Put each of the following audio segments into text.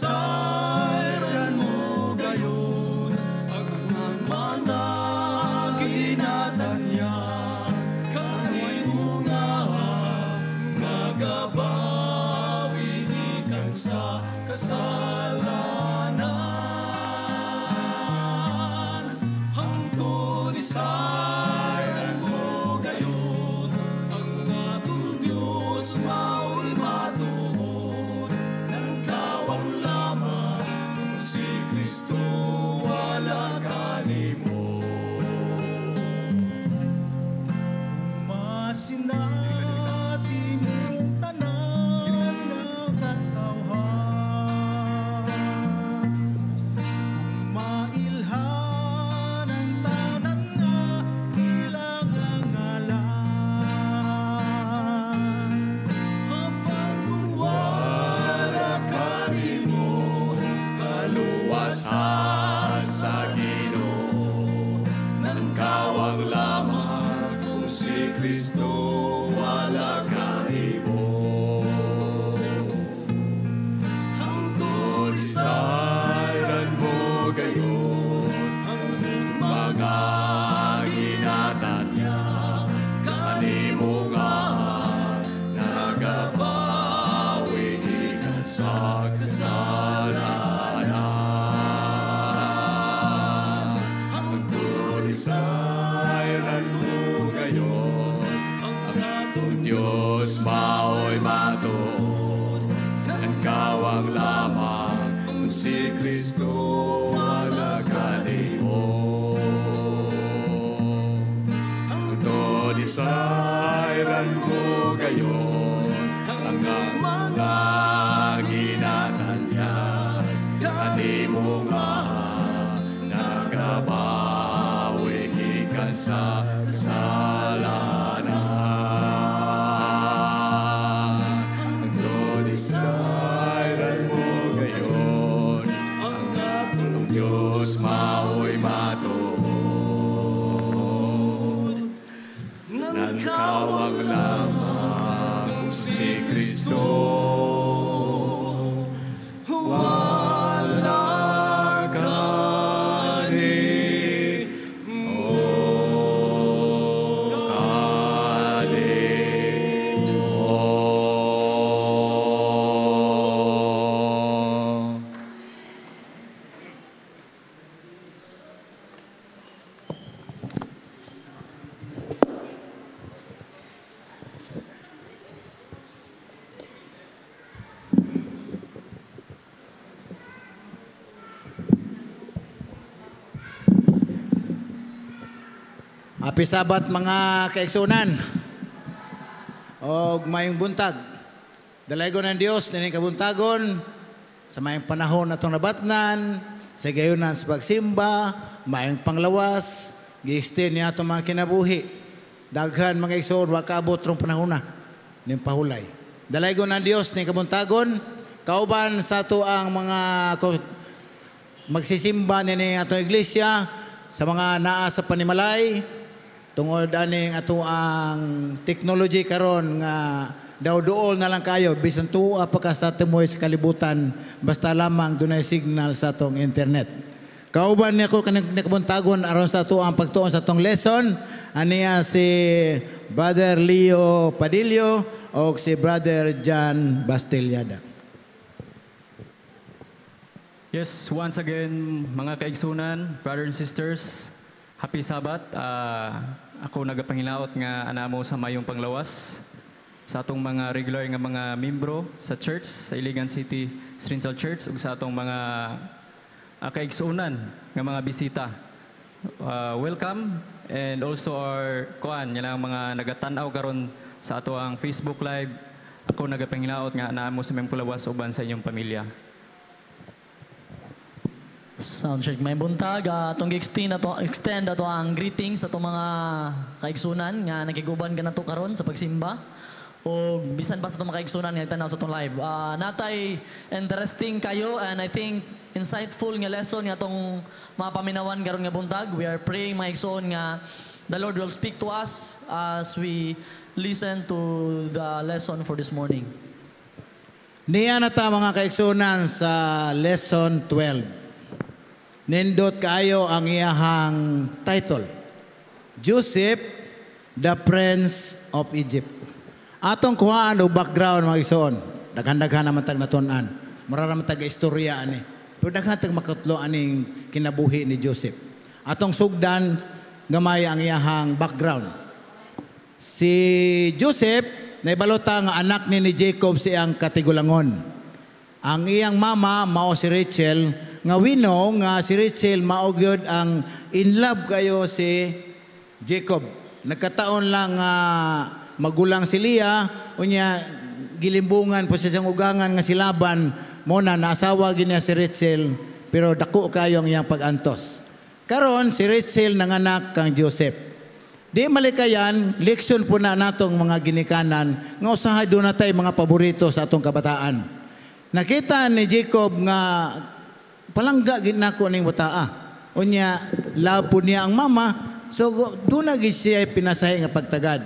So. Happy Sabat mga kaeksonan. O mayong buntag. Dalaygon ng Diyos, nining kabuntagon, sa mayong panahon na itong nabatnan, sa gayunan sa pagsimba, mayong panglawas, giiste niya itong mga kinabuhi. Daghan mga eksunan, wakabot rong panahon na, ning pahulay. Dalaygon ng Diyos, nining kabuntagon, kauban sa ito ang mga magsisimba nining atong iglesia, sa mga naa sa panimalay, Tungod aning ang atuang technology karon nga daw duol na lang kayo bisan tuwa pa ka sa timoy sa kalibutan basta lamang dunay signal sa tong internet. Kauban niya ko kanang nakabuntagon aron sa ato ang pagtuon sa tong lesson aniya si Brother Leo Padillo o si Brother Jan Bastillada. Yes, once again, mga kaigsunan, brothers and sisters, Happy Sabat. Uh, ah, ako nagapanginaot nga anamo sa mayong panglawas sa atong mga regular nga mga membro sa church sa Iligan City Central Church ug sa atong mga uh, ah, kaigsuunan nga mga bisita. Uh, welcome and also our kuan nga mga nagatan-aw karon sa atoang Facebook Live. Ako nagapanginaot nga anamo sa mayong panglawas uban sa inyong pamilya. Soundcheck may buntag. Uh, itong extend ato, extend ato ang greetings sa itong mga kaigsunan nga nakiguban ka na to karon sa pagsimba. O bisan pa sa itong mga kaigsunan nga itanaw sa itong live. Uh, natay interesting kayo and I think insightful nga lesson nga itong mga paminawan karon nga buntag. We are praying mga igsoon nga the Lord will speak to us as we listen to the lesson for this morning. Niya na ta mga kaigsunan sa lesson 12 nindot kayo ang iyahang title. Joseph, the Prince of Egypt. Atong kuhaan o background mga isoon. Daghan-daghan naman tag natunan. Mura naman tag istorya ani. Pero daghan tag makatlo aning kinabuhi ni Joseph. Atong sugdan gamay ang iyahang background. Si Joseph naibalota nga anak ni ni Jacob si ang katigulangon. Ang iyang mama mao si Rachel nga wino nga si Rachel maugyod ang in love kayo si Jacob. Nagkataon lang nga uh, magulang si Leah, unya gilimbungan po sa ugangan nga si Laban, mo na naasawa niya si Rachel, pero dako kayo ang iyang pagantos. Karon si Rachel nanganak kang Joseph. Di malikayan, leksyon po na natong mga ginikanan nga usahay do natay mga paborito sa atong kabataan. Nakita ni Jacob nga palangga gid na ko ning bata Unya lapod niya ang mama so doon na siya pinasahi nga pagtagad.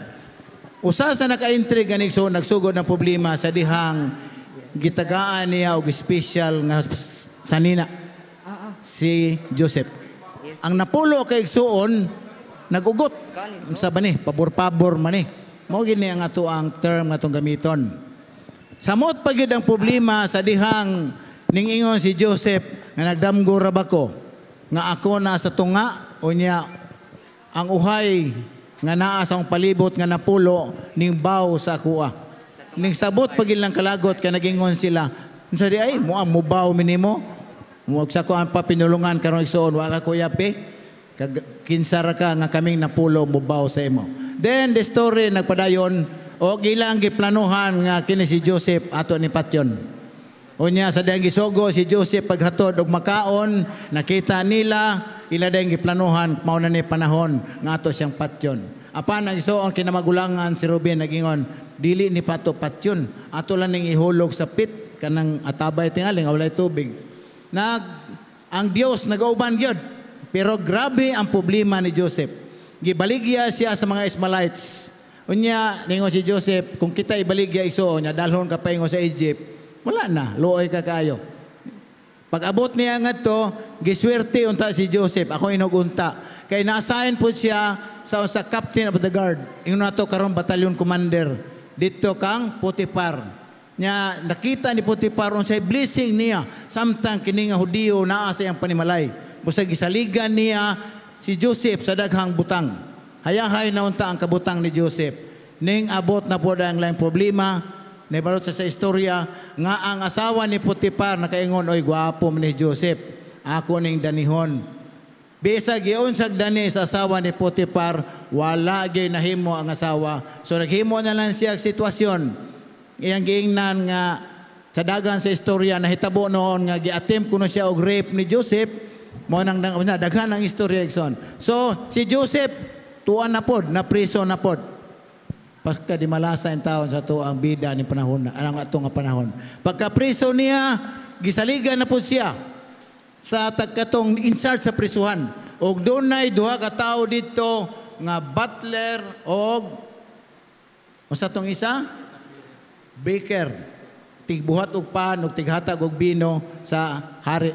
Usa sa naka-intrigue ganig so nagsugod ng problema sa dihang gitagaan niya og special nga sanina si Joseph. Ang napulo kay Igsuon nagugot sa bani pabor-pabor man eh. Mao gini ang ato ang term nga gamiton. Samot pagid ang problema sa dihang Ningingon si Joseph nga nagdamgo ra ko nga ako na sa tunga unya ang uhay nga naa sa palibot nga napulo ning baw sa kuha. Ning sabot pagil ng kalagot kay nagingon sila. Unsa di ay mo ang mubaw minimo? Muog sa kuha pa pinulungan karon iksoon. wa ka kuya pe. kinsa ra ka nga kaming napulo mubaw sa imo. Then the story nagpadayon o gila ang giplanuhan nga kini si Joseph ato ni Patyon. Unya sa dayang gisogo si Joseph paghatod og makaon, nakita nila ila dayang planuhan mao na ni panahon nga ato siyang patyon. Apan ang iso isuon kinamagulangan si Ruben nagingon, dili ni pato patyon, ato lang ning ihulog sa pit kanang atabay tingali nga walay tubig. Nag ang Dios nagauban gyud. Pero grabe ang problema ni Joseph. Gibaligya siya sa mga Ismailites. Unya ningon si Joseph, kung kita ibaligya iso nya dalhon ka paingo sa Egypt, wala na, luoy ka kayo. Pag abot niya nga to, giswerte unta si Joseph, ako inugunta. Kay na-assign po siya sa, sa captain of the guard. Yung nato karon battalion commander. Dito kang Potiphar. Nya nakita ni Potiphar unsay blessing niya samtang kini nga Hudiyo naa sa panimalay. Busag gisaligan niya si Joseph sa daghang butang. Hayahay na unta ang kabutang ni Joseph. Ning abot na po ang lain problema, Naibaro sa, sa istorya nga ang asawa ni Putipar nakaingon oy gwapo ni Joseph ako ning danihon. Bisag iunsag dani sa asawa ni Putipar wala gyud nahimo ang asawa. So naghimo na lang siya sitwasyon. Iyang giingnan nga sa dagan sa istorya nahitabo noon nga giattempt kuno siya og rape ni Joseph mo nang daghan ang istorya Ikson. So si Joseph tuan na pod na priso na pod. Pagka di malasa ang taon sa to ang bida ni panahon, ang ato nga panahon. Pagka priso niya, gisaligan na po siya sa tagkatong in charge sa prisuhan. Og dunay duha ka tawo dito nga butler og Unsa ano tong isa? Baker. Tigbuhat og pan ug tighatag og bino sa hari.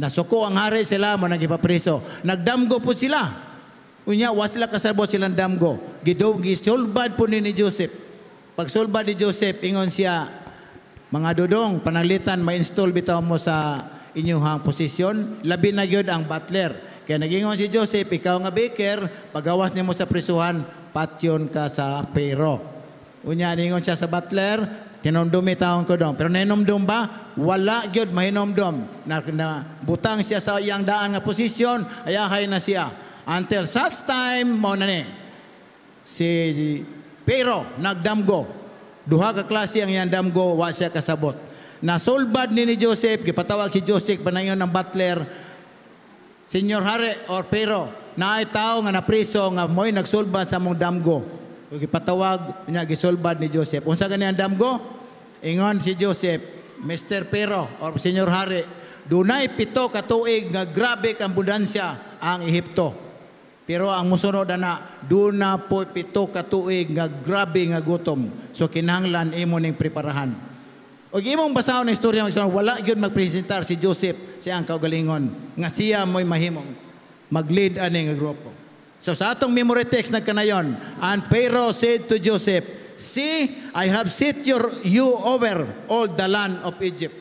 Nasuko ang hari sila mo nagipapriso. Nagdamgo po sila Unya, wasila kasarbot silang damgo. Gidaw, gisolbad po ni, ni Joseph. Pag Pagsolbad ni Joseph, ingon siya, mga dudong, panalitan, ma-install bitaw mo sa inyuhang posisyon. Labi na yun ang butler. Kaya nagingon si Joseph, ikaw nga baker, pagawas ni mo sa prisuhan, patyon ka sa pero. Unya, ningon siya sa butler, tinumdumi taon ko dong. Pero nahinomdom ba? Wala gyud mahinomdom. Na, na, butang siya sa iyang daan nga posisyon, ayahay na siya. Until such time, mo na ni. Si Pero nagdamgo. Duha ka klase ang iyang damgo, wa siya kasabot. Nasulbad ni ni Joseph, gipatawag si Joseph panayon ng butler, Senyor Hare or Pero, naay tao nga napriso nga mo'y nagsulbad sa mong damgo. Kipatawag niya gisulbad ni Joseph. Unsa gani ang damgo? Ingon si Joseph, Mr. Pero or Senyor Hare, dunay pito ka tuig nga grabe kambudansya ang Ehipto. Pero ang musunod na do na po pito katuig nga grabe nga gutom. So kinahanglan imo ning preparahan. Og imong basahon ang istorya magsunod, wala yun magpresentar si Joseph sa ang kaugalingon nga siya moy mahimong mag-lead ani nga grupo. So sa atong memory text nagkanayon, and Pharaoh said to Joseph, See, I have set your, you over all the land of Egypt.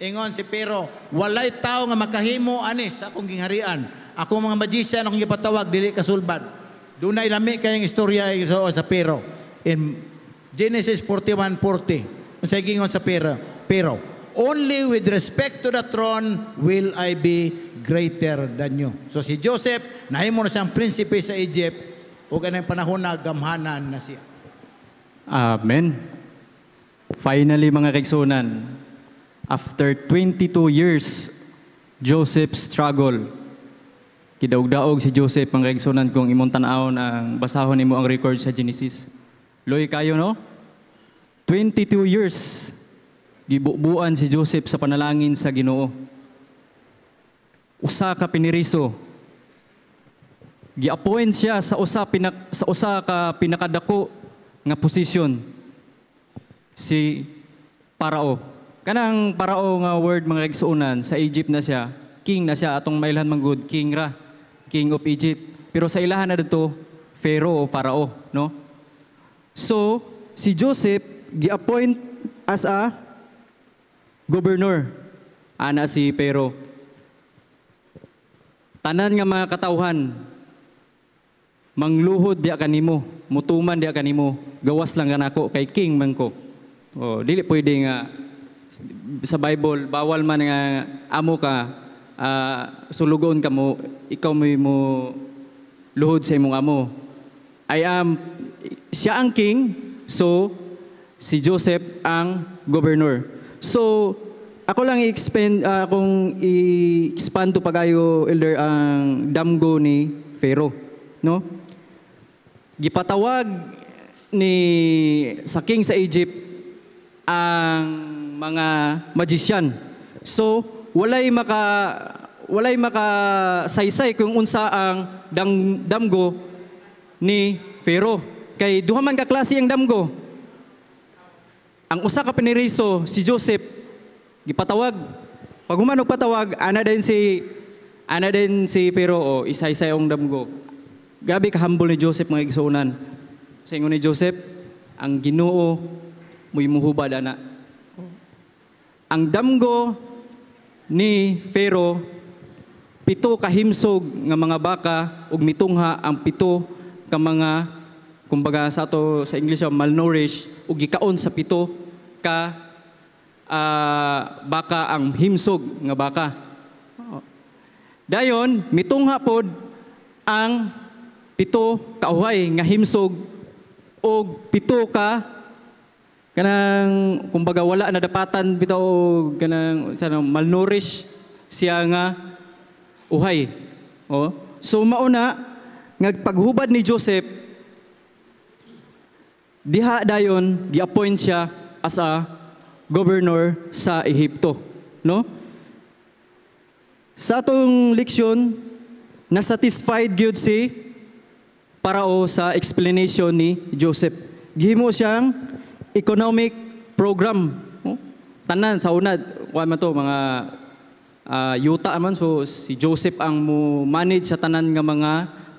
Ingon si Pero, walay tao nga makahimo ani sa akong gingharian ako mga magician, akong ipatawag, dili kasulban. Dunay lami kayang istorya so, sa pero. In Genesis 41.40, ang sagingon sa pero, pero, only with respect to the throne will I be greater than you. So si Joseph, nahimo na siyang prinsipe sa Egypt, o ganang panahon na gamhanan na siya. Amen. Finally mga kaigsunan, after 22 years, Joseph's struggle Kidaugdaog si Joseph ang reaksonan kung imuntanaw tan ang basahon nimo ang record sa Genesis. Loy kayo no? 22 years gibubuan si Joseph sa panalangin sa Ginoo. Usa ka piniriso. Giappoint siya sa usa pinak sa usa ka pinakadako nga posisyon si Parao. Kanang Parao nga word mga igsuunan sa Egypt na siya, king na siya atong mailhan man good king ra king of Egypt. Pero sa ilahan na dito, Pharaoh o Parao, no? So, si Joseph gi-appoint as a governor. Ana si Pharaoh. Tanan nga mga katauhan, mangluhod diya kanimo, mutuman diya kanimo, gawas lang ganako kay king man ko. O, oh, dili pwede nga sa Bible bawal man nga amo ka uh, ah, sulugon ka mo, ikaw may mo luhod sa imong amo. I am, siya ang king, so si Joseph ang governor. So, ako lang i-expand, uh, akong i-expand to pagayo, Elder, ang damgo ni Pharaoh. No? Gipatawag ni sa king sa Egypt ang mga magician. So, walay maka walay maka makasaysay kung unsa ang dam, damgo ni Pharaoh. Kay duha man ka klase ang damgo. Ang usa ka piniriso si Joseph gipatawag. Pag human patawag, ana din si ana din si Pharaoh, oh, isa-isa ang damgo. Gabi ka humble ni Joseph mga igsuonan. Sa ingon ni Joseph, ang Ginoo moy muhubad ana. Ang damgo ni Pharaoh pito ka himsog nga mga baka ug mitungha ang pito ka mga kumbaga sa ato sa English malnourished ug gikaon sa pito ka uh, baka ang himsog nga baka. Dayon mitungha pod ang pito ka uhay nga himsog og pito ka kanang kumbaga wala na dapatan bitaw kanang sana ano, malnourish siya nga uhay. Oh. So mauna nagpaghubad ni Joseph diha dayon giappoint siya as a governor sa Ehipto, no? Sa atong leksyon, na-satisfied gyud si Parao sa explanation ni Joseph. Gihimo siyang economic program. Hmm? Tanan sa unad, kuan man to mga uh, yuta man so si Joseph ang mo manage sa tanan nga mga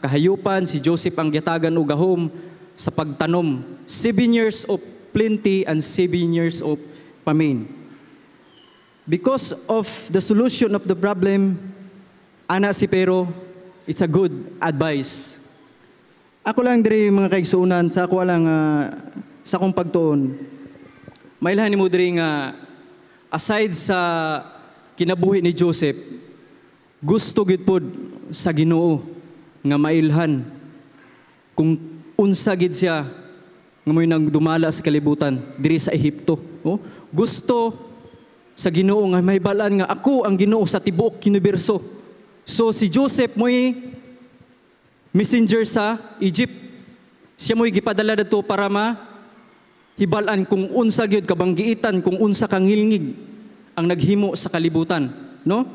kahayupan, si Joseph ang gitagan og gahom sa pagtanom. Seven years of plenty and seven years of famine. Because of the solution of the problem, ana si Pero, it's a good advice. Ako lang diri mga kaigsuunan sa ako lang uh, sa kong pagtuon. Mailahan ni mo diri nga aside sa kinabuhi ni Joseph, gusto gid pod sa Ginoo nga mailhan kung unsa gid siya nga may nagdumala sa kalibutan diri sa Ehipto. Oh? Gusto sa Ginoo nga may balaan nga ako ang Ginoo sa tibuok universo. So si Joseph mo'y messenger sa Egypt. Siya mo'y gipadala dito para ma hibalan kung unsa gyud kabanggiitan kung unsa kang ngilngig ang naghimo sa kalibutan, no?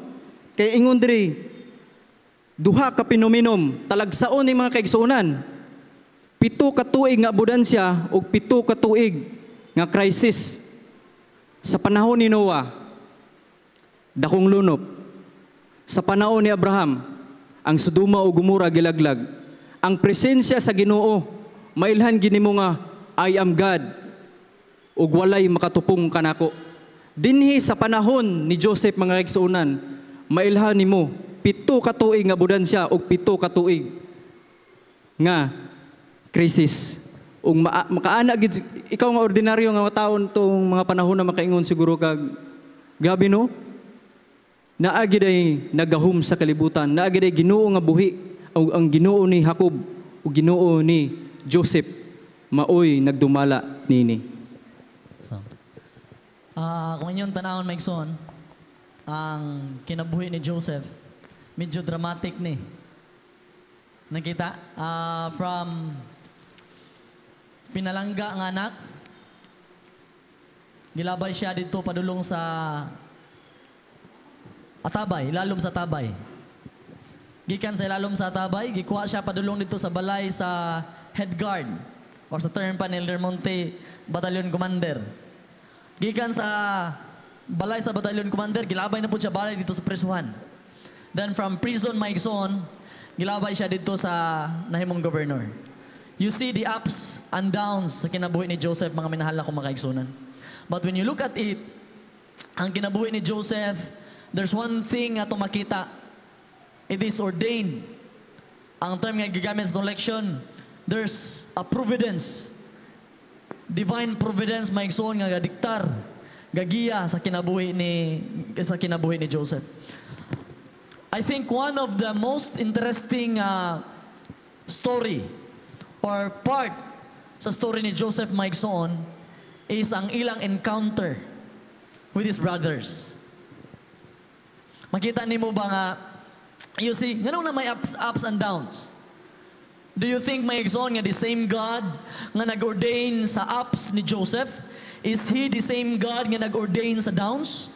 Kay ingon diri duha ka pinominom talagsaon ni mga kaigsuonan. Pito ka tuig nga abudansya ug pito ka tuig nga crisis sa panahon ni Noah. Dakong lunop. Sa panahon ni Abraham, ang suduma o gumura gilaglag. Ang presensya sa Ginoo mailhan gini mo nga I am God ug walay makatupong kanako. Dinhi sa panahon ni Joseph mga igsuonan, mailhan nimo pito ka tuig nga siya ug pito ka tuig nga krisis ug makaana gid ikaw nga ordinaryo nga taon tong mga panahon na makaingon siguro kag gabi no naa gid ay nagahum sa kalibutan naa gid ay Ginoo nga buhi ug ang Ginoo ni Jacob ug Ginoo ni Joseph maoy nagdumala nini So, uh, kung inyong tanahon, Maigson, ang kinabuhi ni Joseph, medyo dramatic ni. Nakita? Uh, from pinalangga ng anak, nilabay siya dito padulong sa Atabay, lalom sa Tabay. Gikan sa ilalom sa Tabay, gikuha siya padulong dito sa balay sa head guard or sa turn panel Del Monte Battalion Commander. Gikan sa balay sa Battalion Commander, gilabay na po siya balay dito sa prisuhan. Then from prison, Mike Zone, gilabay siya dito sa nahimong governor. You see the ups and downs sa kinabuhi ni Joseph, mga minahal na kumakaigsunan. But when you look at it, ang kinabuhi ni Joseph, there's one thing na makita. It is ordained. Ang term nga gigamit sa leksyon, There's a providence. Divine providence maigsoon nga gadiktar gagiya sa kinabuhi ni sa kinabuhi ni Joseph. I think one of the most interesting uh, story or part sa story ni Joseph Maigsoon is ang ilang encounter with his brothers. Makita nimo ba nga, you see, ganun na may ups, ups and downs. Do you think may exon nga the same God nga nag-ordain sa ups ni Joseph? Is He the same God nga nag-ordain sa downs?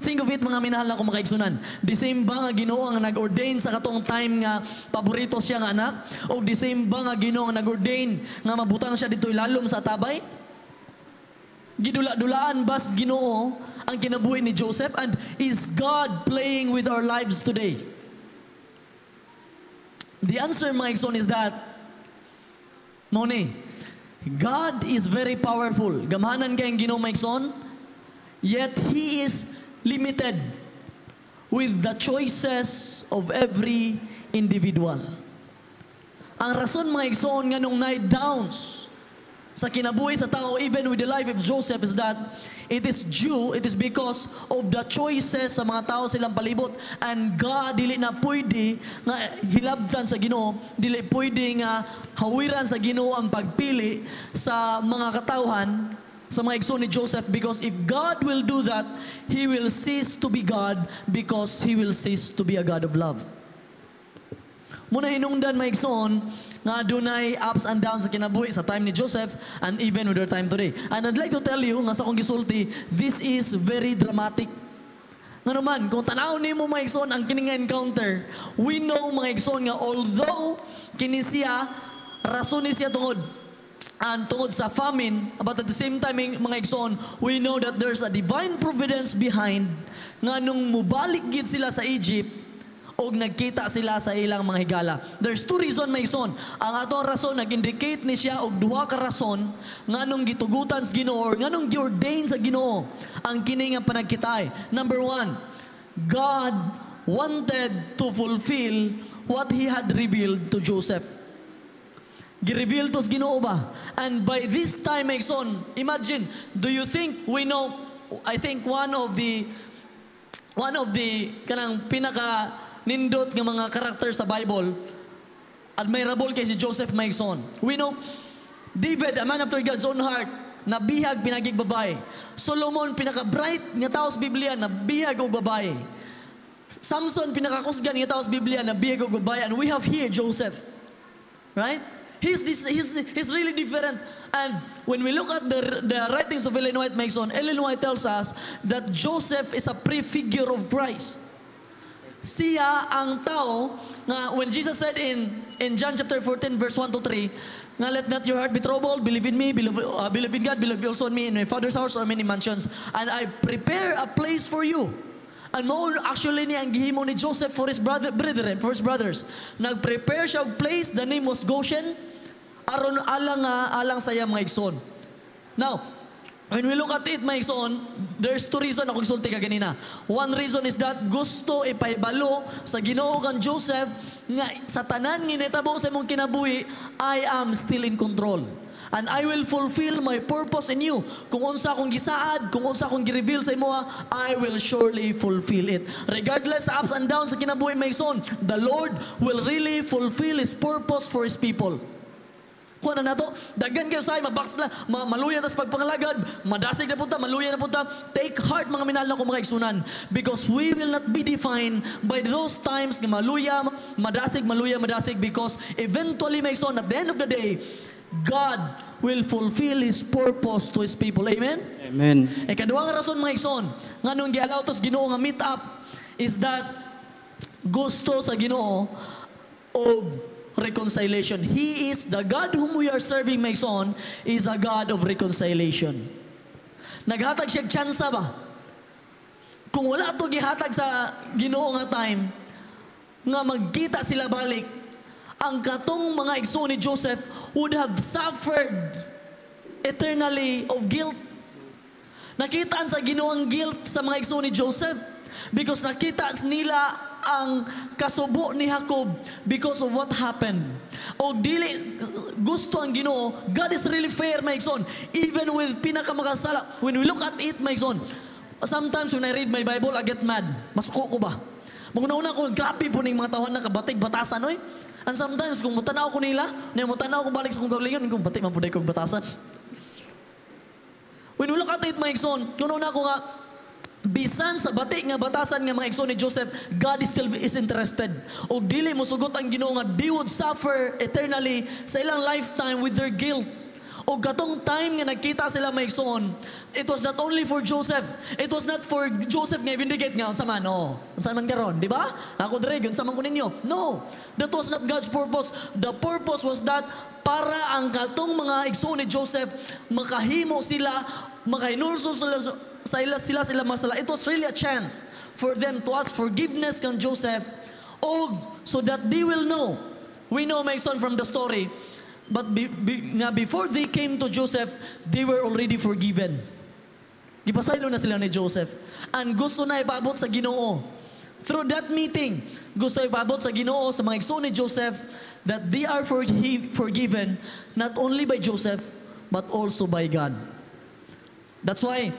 Think of it mga minahal na kumakaigsunan. The same ba nga ginoo nga nag-ordain sa katong time nga paborito siya nga anak? O the same ba nga ginoo nga nag-ordain nga mabutang siya dito ilalom sa tabay? Gidula-dulaan bas ginoo ang kinabuhi ni Joseph? And is God playing with our lives today? The answer, mga Ikson, is that, Moni, God is very powerful. Gamhanan kayong ginaw, mga Ikson, yet He is limited with the choices of every individual. Ang rason, mga Ikson, nga nung night downs sa kinabuhi sa tao, even with the life of Joseph, is that It is due, it is because of the choices sa mga tao silang palibot. And God, dili na pwede nga hilabdan sa ginoo, dili pwede nga hawiran sa ginoo ang pagpili sa mga katawhan, sa mga igsoon ni Joseph because if God will do that, He will cease to be God because He will cease to be a God of love. Muna hinungdan maigsoon, igsoon, nga dunay ups and downs sa kinabuhi sa time ni Joseph and even with our time today. And I'd like to tell you, nga sa kong gisulti, this is very dramatic. Nga naman, kung tanaw ni mo mga igsoon ang kininga encounter, we know mga igsoon nga although kinisiya, rason siya tungod and tungod sa famine, but at the same time, mga igsoon, we know that there's a divine providence behind nga nung mubalik gid sila sa Egypt, o nagkita sila sa ilang mga higala. There's two reason may son. Ang atong rason, nag-indicate ni siya og duha ka rason nga nung gitugutan sa ginoo or nga nung giordain sa ginoo ang kini panagkitay. Number one, God wanted to fulfill what He had revealed to Joseph. Gireveal to sa Ginoo ba? And by this time, son, imagine, do you think we know, I think one of the, one of the, kanang pinaka nindot ng mga karakter sa Bible, admirable kay si Joseph Mason. We know, David, a man after God's own heart, nabihag pinagig babae. Solomon, pinaka-bright nga tao sa Biblia, nabihag og babae. Samson, pinaka-kusgan nga tao sa Biblia, nabihag og babae. And we have here Joseph. Right? He's, this, he's, he's really different. And when we look at the, the writings of Ellen White Mason, Ellen White tells us that Joseph is a prefigure of Christ siya ang tao nga when Jesus said in in John chapter 14 verse 1 to 3 nga let not your heart be troubled believe in me believe, uh, believe in God believe also in me in my father's house are many mansions and I prepare a place for you and mao actually ni ang gihimo ni Joseph for his brother brethren for his brothers prepare siya og place the name was Goshen aron alang nga ah, alang saya mga igsoon now When we look at it, my son, there's two reason ako gisulti ka ganina. One reason is that gusto ipaibalo sa Ginoo kang Joseph nga sa tanan nga nitabo sa imong kinabuhi, I am still in control. And I will fulfill my purpose in you. Kung unsa akong gisaad, kung unsa akong gireveal sa imo, I will surely fulfill it. Regardless sa ups and downs sa kinabuhi, my son, the Lord will really fulfill His purpose for His people. Kuha na nato, dagan kayo sa mabaks na, ma maluya tas pagpangalagad, madasig na punta, maluya na punta. Take heart mga minahal na mga igsunan because we will not be defined by those times nga maluya, madasig, maluya, madasig because eventually may son at the end of the day, God will fulfill His purpose to His people. Amen? Amen. E kaduwa rason mga igsoon, nga nung gialaw tos ginoo nga meet up is that gusto sa ginoo o reconciliation. He is the God whom we are serving, my son, is a God of reconciliation. Naghatag siya chance ba? Kung wala to gihatag sa Ginoo nga time, nga magkita sila balik, ang katong mga igsoon ni Joseph would have suffered eternally of guilt. Nakitaan sa ginoang guilt sa mga igsoon ni Joseph because nakita nila ang kasubo ni Jacob because of what happened. O dili gusto ang Ginoo, God is really fair, my son. Even with pinakamakasala, when we look at it, my son, sometimes when I read my Bible, I get mad. Masuko ko ba? Maguna-una ko, grabe po ng mga tawahan na kabatig, batasan, oy. And sometimes, kung mutanaw ko nila, na mutanaw ko balik sa kong kaulingon, kung batik, mapuday ko batasan. When we look at it, my son, noon na ko nga, bisan sa bati nga batasan nga mga igsoon ni Joseph, God is still is interested. O dili mo sugot ang Ginoo nga they would suffer eternally sa ilang lifetime with their guilt. O gatong time nga nagkita sila mga igsoon, it was not only for Joseph. It was not for Joseph nga vindicate nga unsa man. Oh, unsa man karon, di ba? Ako dire gyud sa man ko ninyo. No. That was not God's purpose. The purpose was that para ang gatong mga igsoon ni Joseph makahimo sila, makahinulso sila sila, sila, sila masala. It was really a chance for them to ask forgiveness kan Joseph o so that they will know. We know my son from the story. But be, be, nga before they came to Joseph, they were already forgiven. Gipasaylo na sila ni Joseph. And gusto na ipaabot sa ginoo. Through that meeting, gusto ipaabot sa ginoo sa mga igsoon ni Joseph that they are forgive, forgiven not only by Joseph, but also by God. That's why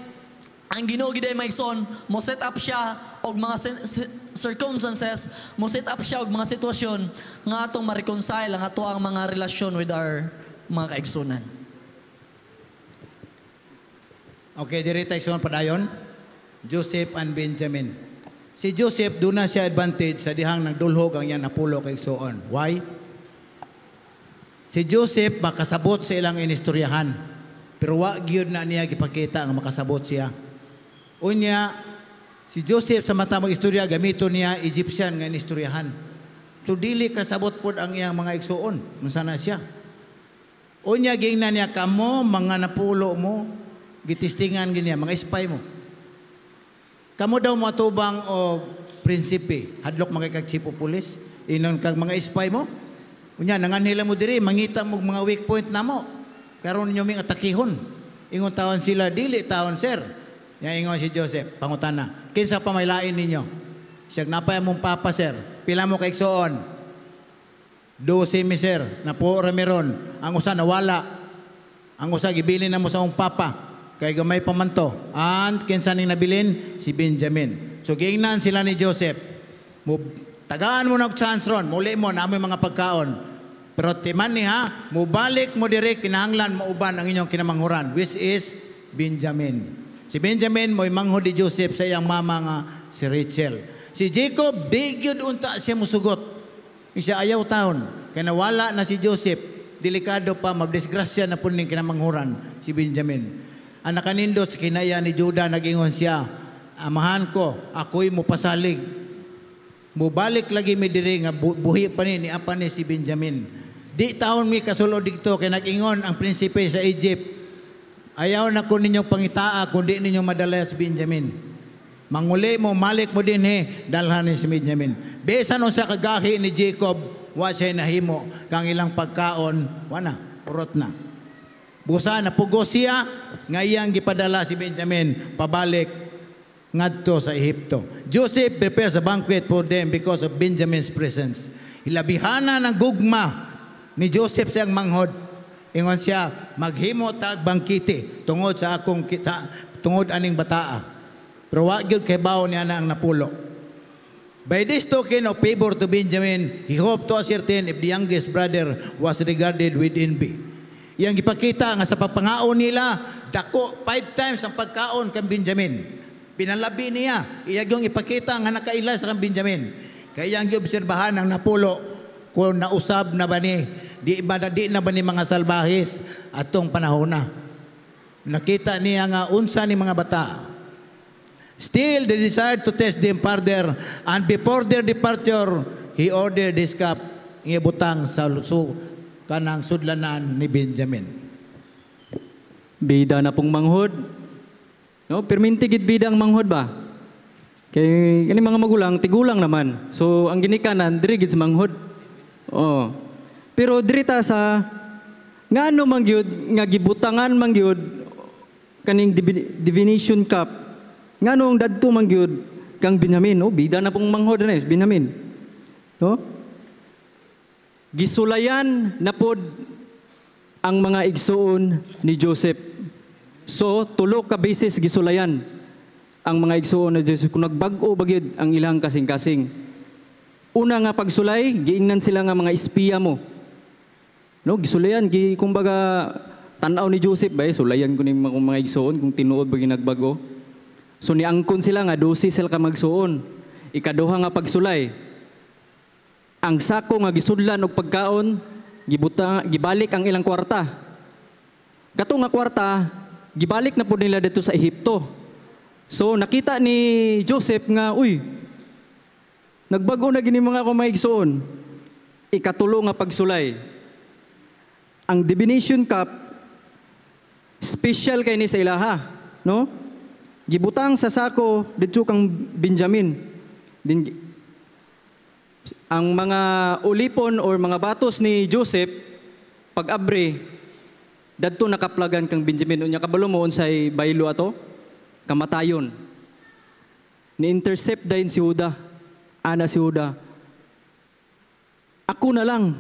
ang ginoo gid may son, mo set up siya og mga circumstances, mo set up siya og mga sitwasyon nga atong ma-reconcile ang ato ang mga relasyon with our mga kaigsunan. Okay, diri tayo sa padayon. Joseph and Benjamin. Si Joseph, doon na siya advantage sa dihang nagdulhog ang yan napulo kay Soon. Why? Si Joseph makasabot sa ilang inistoryahan. Pero wa gyud na niya gipakita ang makasabot siya. Unya, si Joseph sa mata istorya, gamito niya Egyptian nga istoryahan. So dili kasabot pod ang iyang mga igsuon. Masana siya. Unya, gingnan niya kamo, mga napulo mo, gitistingan gini mga spy mo. Kamo daw matubang o prinsipe, hadlok mga kagsipo pulis, inon kag mga spy mo. Unya, nanganhila mo diri, mangita mo mga weak point na mo. Karon ninyo ming atakihon. Ingon tawon sila, dili tawon sir yan ingon si Joseph, pangutan na. Kinsa pa may lain ninyo? Siya napay mong papa, sir. Pila mo kaiksoon. Dose mi, sir. Na po meron. Ang usa nawala. Ang usa gibilin na mo sa mong papa. Kay gamay pa man to. And kinsa ning nabilin? Si Benjamin. So gingnan sila ni Joseph. Mo tagaan mo na og chance ron. Muli mo na mga pagkaon. Pero timan ni ha, mubalik mo dire kinahanglan mauban ang inyong kinamanghuran which is Benjamin. Si Benjamin mo'y mangho di Joseph sa iyang mama nga si Rachel. Si Jacob, di unta siya musugot. Isa ayaw taon. kay nawala na si Joseph. Delikado pa, mabdisgrasya na puning kinamanghuran si Benjamin. Ang nakanindos, kinaya ni Judah, nagingon siya, Amahan ko, ako'y mupasalig. Mubalik lagi mi diri nga buhi pa ni, ni apa ni si Benjamin. Di taon mi kasulod dito kay nagingon ang prinsipe sa Egypt Ayaw na ko ninyo pangitaa, kundi ninyo madala si Benjamin. Manguli mo, malik mo din he, eh, dalhanin si Benjamin. Besan o sa kagahi ni Jacob, wa siya nahimo, kang ilang pagkaon, wana, urot na. Busa na pugo siya, ngayang gipadala si Benjamin, pabalik ngadto sa Ehipto. Joseph prepares a banquet for them because of Benjamin's presence. Ilabihana ng gugma ni Joseph sa manghod Ingon siya, maghimo tag bangkiti tungod sa akong kita, tungod aning bataa. Pero wa gyud kay bawon niya na ang napulo. By this token of favor to Benjamin, he hoped to ascertain if the youngest brother was regarded with envy. Yang ipakita nga sa pagpangaon nila, dako five times ang pagkaon kang Benjamin. Pinalabi niya, iya yung ipakita nga nakaila sa kang Benjamin. Kaya ang giobserbahan ang napulo kung nausab na ba ni Di ibada di na ba ni mga salbahis atong panahon na? Nakita niya nga unsa ni mga bata. Still, they desired to test them further and before their departure, he ordered this cup ng butang sa luso kanang sudlanan ni Benjamin. Bida na pong manghod. No, permintigid bida ang manghod ba? Kay kani mga magulang tigulang naman. So ang ginikanan diri gid sa manghod. Oh, pero drita sa nga ano man gyud nga gibutangan man gyud kaning divination cup nga nung ano dadto man gyud kang Binyamin, no? Bida na pong manghod na eh, Binyamin. No? Gisulayan na pod ang mga igsuon ni Joseph. So, tulo ka basis gisulayan ang mga igsuon ni Joseph. Kung nagbag-o bagid ang ilang kasing-kasing. Una nga pagsulay, giingnan sila nga mga espiya mo. No, gisulayan gi kumbaga tan-aw ni Joseph ba, eh, sulayan ko ni mga, mga igsuon kung tinuod ba ginagbago. So ni niangkon sila nga 12 sila ka magsuon. Ikaduha nga pagsulay. Ang sako nga gisudlan og pagkaon gibuta gibalik ang ilang kwarta. Kato nga kwarta gibalik na pud nila dito sa Ehipto. So nakita ni Joseph nga uy nagbago na gini mga kumaigsuon. Ikatulo nga pagsulay ang divination cup special kay ni sa ilaha, no? Gibutang sa sako didto kang Benjamin. Din ang mga ulipon or mga batos ni Joseph pag-abre dadto nakaplagan kang Benjamin unya kabalo mo unsay baylo ato kamatayon ni intercept dayon si Huda ana si Huda ako na lang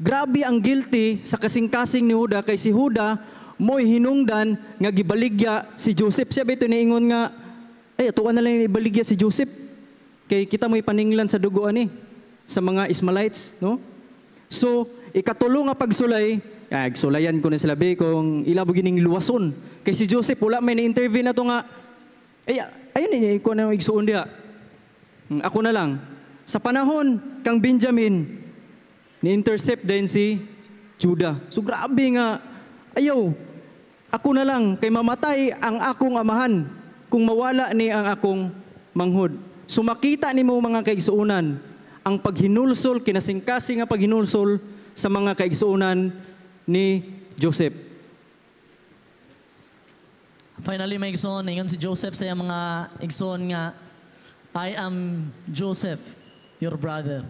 Grabe ang guilty sa kasing-kasing ni Huda kay si Huda mo'y hinungdan nga gibaligya si Joseph. Siya ba ito naingon nga, ay atuan na lang ibaligya si Joseph. Kay kita mo'y paninglan sa dugoan eh, sa mga Ismailites. No? So, ikatulo nga pagsulay, ay, sulayan ko na sila be kung ilabog gining luwason. Kay si Joseph, wala may na-interview na to nga, ay, ayun eh, ikaw na yung igsuon niya. Hmm, ako na lang. Sa panahon, kang Benjamin, Ni-intercept din si Judah. So grabe nga, ayaw, ako na lang kay mamatay ang akong amahan kung mawala ni ang akong manghod. Sumakita so, ni mo mga kaigsuunan ang paghinulsol, kinasingkasi nga paghinulsol sa mga kaigsuunan ni Joseph. Finally, may igsoon. Ingon si Joseph sa mga igsoon nga, I am Joseph, your brother.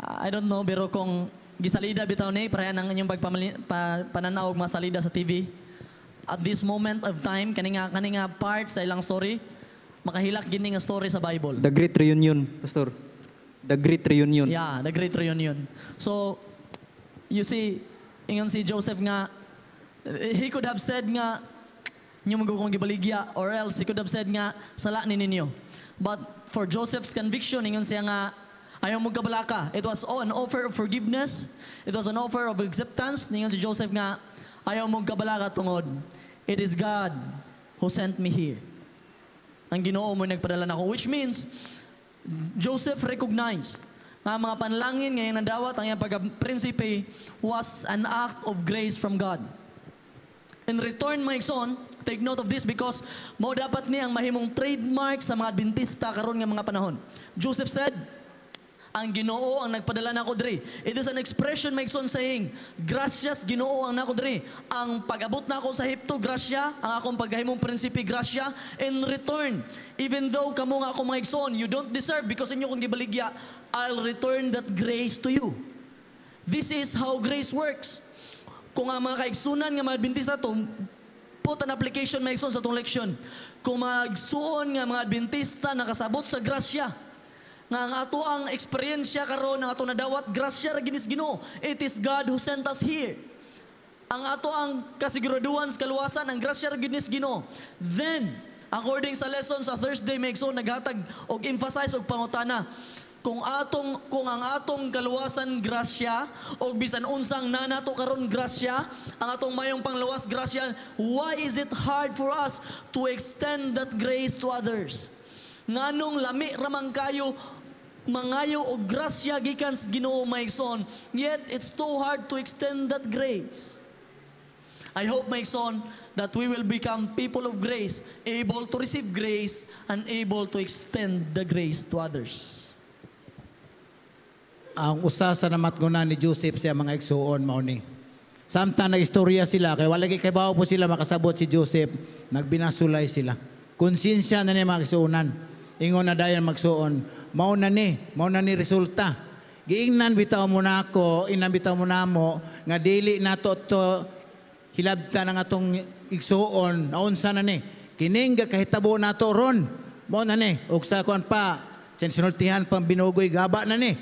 I don't know, pero kung gisalida bitaw ni, prayan ang inyong pagpamali, pa, pananaw masalida sa TV. At this moment of time, kaninga, kaninga part sa ilang story, makahilak gining story sa Bible. The Great Reunion, Pastor. The Great Reunion. Yeah, the Great Reunion. So, you see, ingon si Joseph nga, eh, he could have said nga, nyo magukong gibaligya, or else he could have said nga, sala ni ninyo. But for Joseph's conviction, ingon siya nga, Ayaw mo gabalaka. It was oh, an offer of forgiveness. It was an offer of acceptance. Ningon si Joseph nga, ayaw mo gabalaka tungod. It is God who sent me here. Ang ginoo mo nagpadala nako. Which means, Joseph recognized nga mga panlangin ngayon na dawat ang iyang pagka-prinsipe was an act of grace from God. In return, my son, take note of this because mo dapat ni ang mahimong trademark sa mga Adventista karon nga mga panahon. Joseph said, ang Ginoo ang nagpadala na nako diri. It is an expression makes on saying, gracias Ginoo ang nako diri. Ang pagabot nako sa Hipto gracia, ang akong paghahimong prinsipi gracia, in return. Even though kamo nga akong mga igsoon, you don't deserve because inyo kong gibaligya, I'll return that grace to you. This is how grace works. Kung ang mga kaigsunan nga mga Adventista to, put an application maigsoon sa itong leksyon. Kung magsuon nga mga Adventista nakasabot sa gracia, nga ang ato ang eksperyensya karon nga ato nadawat grasya ra ginis Gino. It is God who sent us here. Ang ato ang kasiguraduhan sa kaluwasan ang grasya ra ginis Gino. Then according sa lesson sa Thursday so naghatag og emphasize og pangutana kung atong kung ang atong kaluwasan grasya o bisan unsang nanato karon grasya ang atong mayong pangluwas grasya why is it hard for us to extend that grace to others nganong lami ramang kayo mangayo og grasya gikan sa Ginoo maigsoon yet it's too hard to extend that grace I hope maigsoon that we will become people of grace able to receive grace and able to extend the grace to others ang usa sa namatgunan ni Joseph sa mga igsuon mao ni Samtang nagistorya sila, kay wala kay po sila makasabot si Joseph, nagbinasulay sila. Konsensya na niya mga kisuunan. Ingon na dayon magsuon, mao na ni, mao na ni resulta. Giingnan bitaw mo na ako, ingnan bitaw mo na mo, nga dili na to hilabta ng atong igsuon, naunsa na ni. Kining kahitabo nato ron, mao na ni, ug sa kuan pa, sinultihan pang binugoy gaba na ni.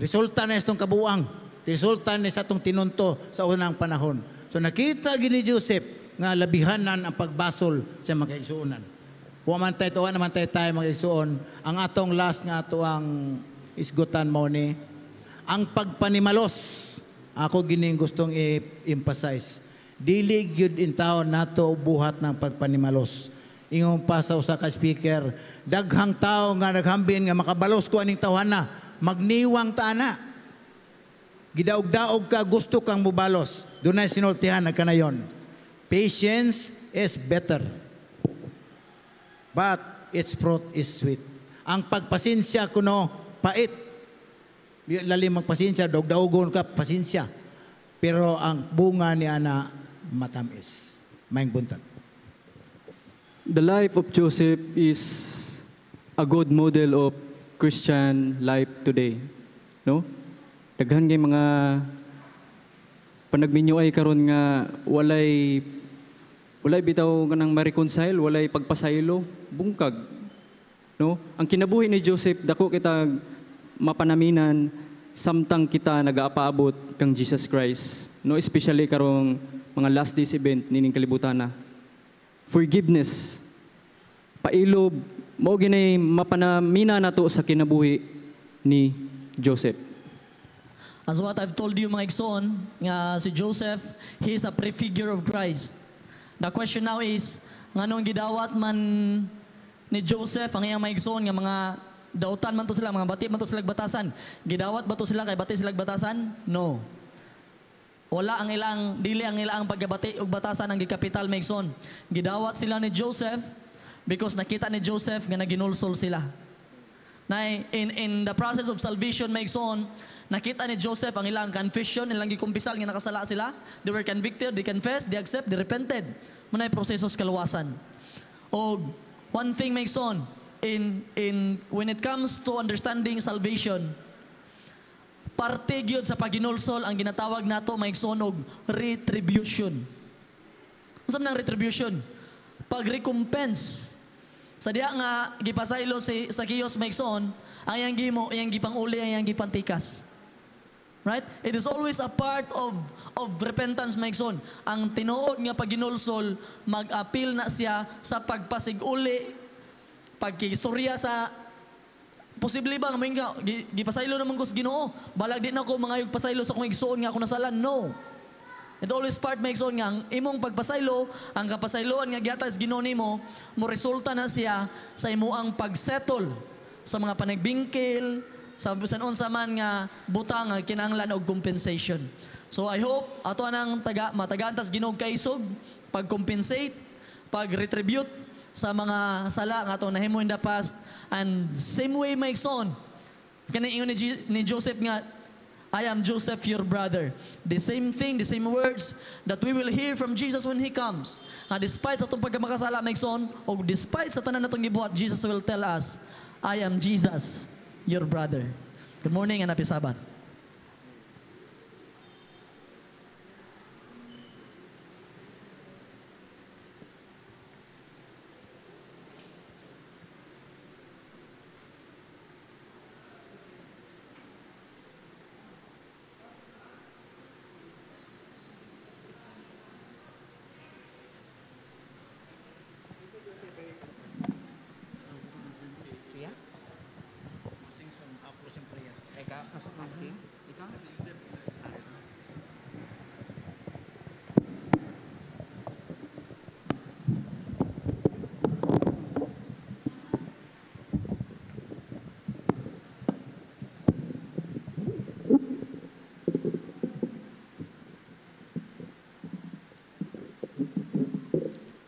Resulta na itong kabuang, resulta na sa itong tinunto sa unang panahon. So nakita gini Joseph nga labihanan ang pagbasol sa mga igsuonan. Huwaman tayo tuwan naman tayo tayo magigsuon. Ang atong last nga ato ang isgutan mo ni ang pagpanimalos. Ako gining gustong i-emphasize. Dili gyud in taon nato buhat ng pagpanimalos. Ingon pa sa usa ka speaker, daghang tao nga naghambin nga makabalos ko aning tawhana, magniwang ta ana. Gidaog-daog ka gusto kang mubalos. Dunay sinultihan na kanayon. Patience is better but its fruit is sweet. Ang pagpasinsya kuno, pait. Lali magpasinsya, dogdaugon ka, pasinsya. Pero ang bunga ni Ana, matamis. Mayang buntag. The life of Joseph is a good model of Christian life today. No? Daghan kay mga panagminyo ay karon nga walay walay bitaw nga nang ma-reconcile, walay pagpasaylo bungkag. No? Ang kinabuhi ni Joseph, dako kita mapanaminan, samtang kita nagapaabot kang Jesus Christ. No? Especially karong mga last days event nining kalibutan na. Forgiveness. Pailob. Mao ginay mapanamina nato sa kinabuhi ni Joseph. As what I've told you mga igsoon, nga si Joseph, he is a prefigure of Christ. The question now is, nganong gidawat man ni Joseph ang iyang maigsoon nga mga dautan man to sila, mga bati man to sila batasan. Gidawat ba to sila kay bati sila batasan? No. Wala ang ilang dili ang ilang paggabati og batasan ang gikapital maigsoon. Gidawat sila ni Joseph because nakita ni Joseph nga naginulsol sila. Na in in the process of salvation maigsoon, nakita ni Joseph ang ilang confession, ilang gikumpisal nga nakasala sila. They were convicted, they confessed, they accept, they repented. proseso sa kaluwasan. Og One thing makes on in in when it comes to understanding salvation. Parte gyud sa paginulsol ang ginatawag nato maigsoon og retribution. Unsa man retribution? Pagrecompense. Sa diha nga gipasaylo si Zacchaeus maigsoon, ang iyang gimo, iyang gipanguli, ang iyang gipantikas. Right? It is always a part of of repentance maigsoon. Ang tinuod nga paginulsol mag appeal na siya sa pagpasiguli, uli sa posible ba ngayon ka gipasaylo naman ko sa Ginoo balag di na ko mga pasaylo sa kong igsoon nga ako nasalan no It always part makes on nga ang imong pagpasaylo, ang kapasayloan nga giyata ginoo ni mo, mo resulta na siya sa imo ang pagsettle sa mga panagbingkil, sabi sa unsa man nga butang kinanglan og compensation. So I hope ato anang taga matagantas Ginog kaisog pag-compensate, pag-retribute sa mga sala nga ato nahimo in the past and same way makes son Kani ingon ni, ni Joseph nga I am Joseph, your brother. The same thing, the same words that we will hear from Jesus when He comes. Uh, despite sa itong pagkamakasala, Son, or despite sa tanan na itong gibuhat, Jesus will tell us, I am Jesus. your brother. Good morning and happy Sabbath.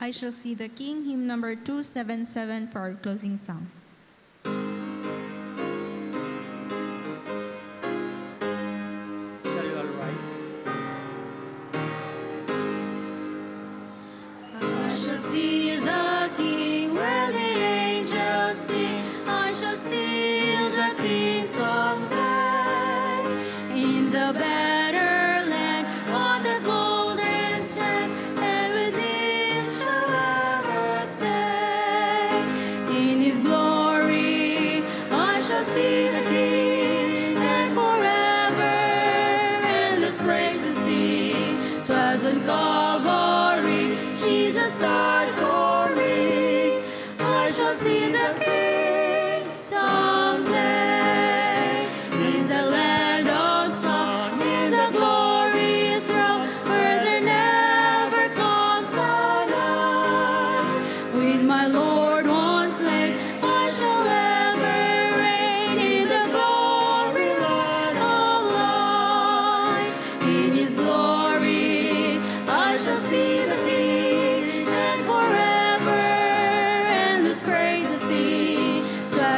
I Shall See the King, hymn number 277 for our closing song.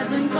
doesn't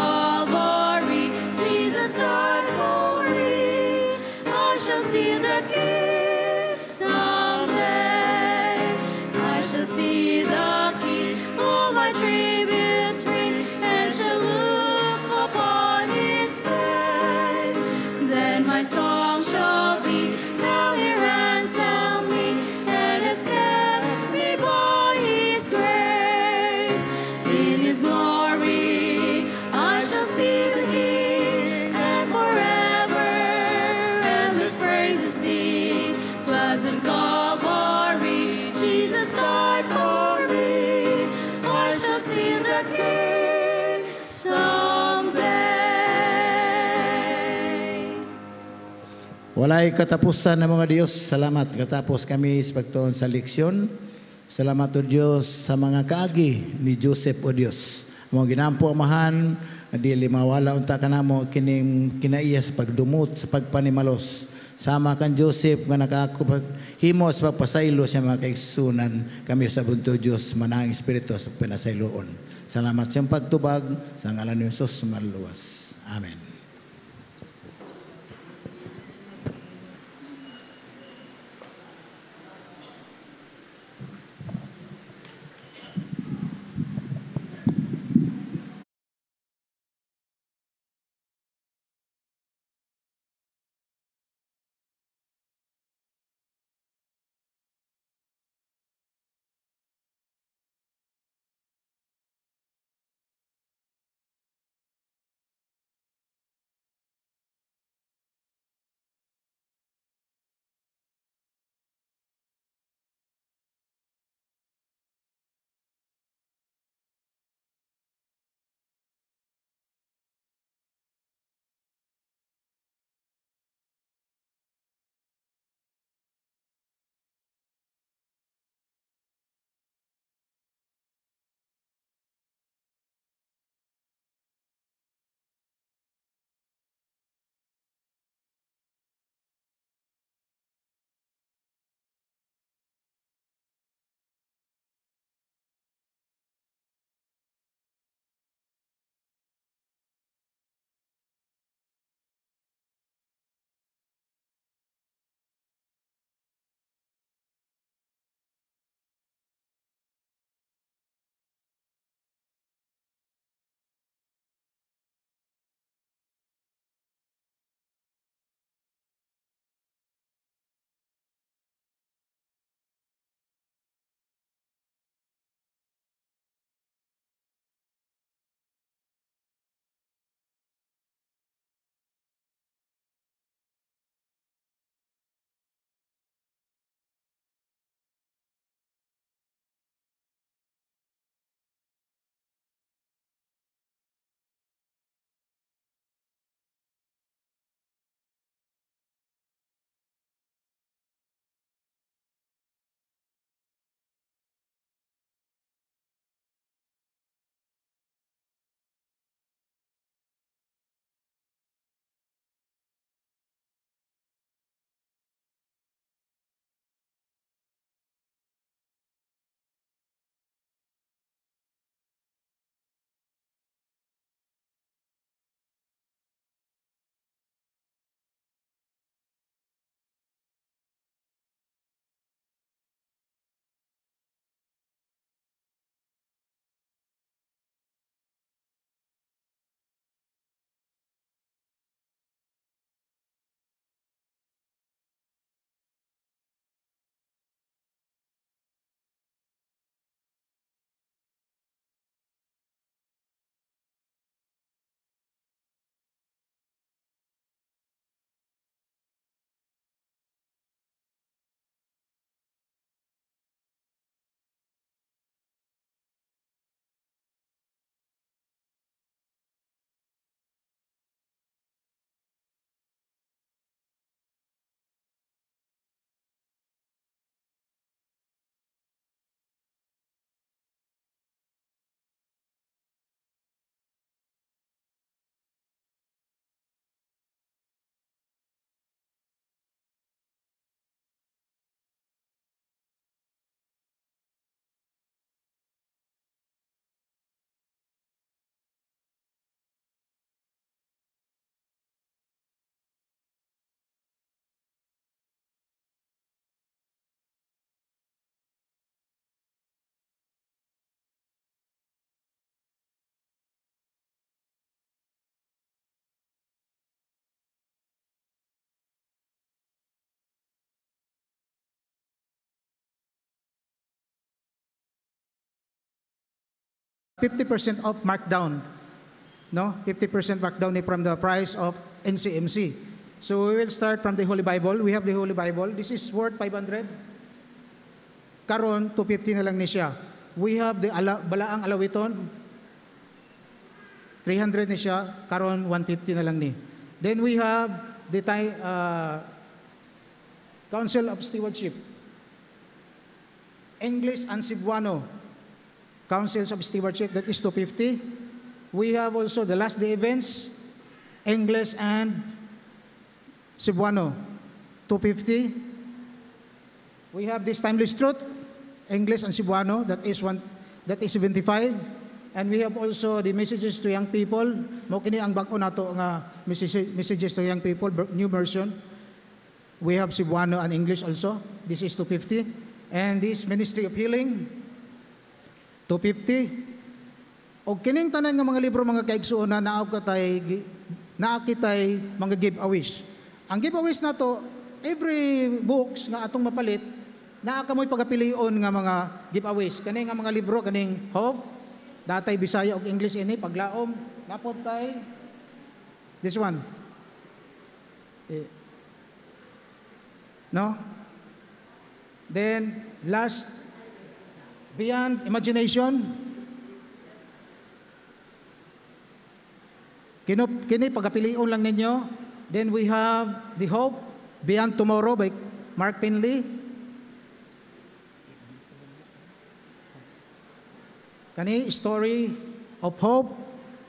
Walay katapusan ng mga Diyos. Salamat. Katapos kami sa pagtuon sa leksyon. Salamat o Diyos sa mga kaagi ni Joseph o Diyos. Mga ginampo amahan, dili mawala unta ka namo kining kinaiya sa pagdumot sa pagpanimalos. Sama kan Joseph nga nakakupag himo sa pagpasaylo sa mga kaigsunan kami sa bunto Dios manang espiritu sa pinasayloon. Salamat sa pagtubag sa ngalan ni Jesus maluwas. Amen. 50% off markdown. No? 50% markdown from the price of NCMC. So we will start from the Holy Bible. We have the Holy Bible. This is worth 500. Karon, 250 na lang ni siya. We have the ala, Balaang Alawiton. 300 ni siya. Karon, 150 na lang ni. Then we have the uh, Council of Stewardship. English and Cebuano. councils of stewardship, that is 250. We have also the last day events, English and Cebuano, 250. We have this timeless truth, English and Cebuano, that is, one, that is 75. And we have also the messages to young people. Mo kini ang bag-o nato nga messages to young people, new version. We have Cebuano and English also. This is 250. And this Ministry of Healing, 250. O kining tanan nga mga libro mga kaigsuona naa katay naa kitay mga giveaways. Ang giveaways nato every books nga atong mapalit naa kamoy pagapilion nga mga giveaways. Kani nga mga libro kaning Hope, Datay Bisaya og English ini paglaom napod tay this one. Eh. No? Then last Beyond imagination? Kinup, kini pagapilion lang ninyo. Then we have The Hope, Beyond Tomorrow by Mark Pinley. Kani story of hope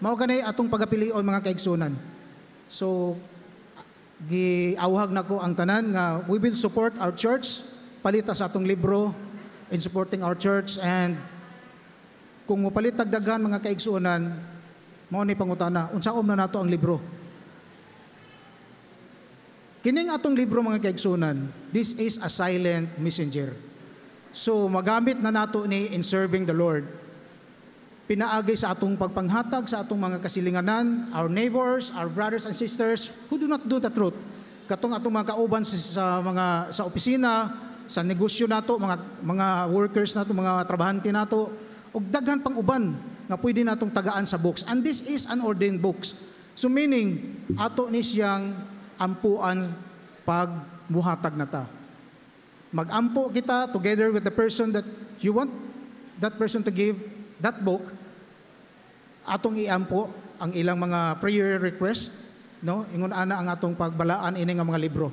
mao kanay atong pagapilion mga kaigsunan. So giawhag nako ang tanan nga we will support our church palita sa atong libro in supporting our church and kung mapalit tagdagan mga kaigsuonan, mao ni pangutana, unsaom na nato ang libro. Kining atong libro mga kaigsuonan, this is a silent messenger. So magamit na nato ni in serving the Lord. Pinaagi sa atong pagpanghatag sa atong mga kasilinganan, our neighbors, our brothers and sisters who do not do the truth. Katong atong mga kauban sa mga sa opisina, sa negosyo nato mga mga workers nato mga trabahante nato og daghan pang uban nga pwede natong tagaan sa books and this is an ordained books so meaning ato ni siyang ampuan pag muhatag na ta magampo kita together with the person that you want that person to give that book atong iampo ang ilang mga prayer request no ingon ana ang atong pagbalaan ini nga mga libro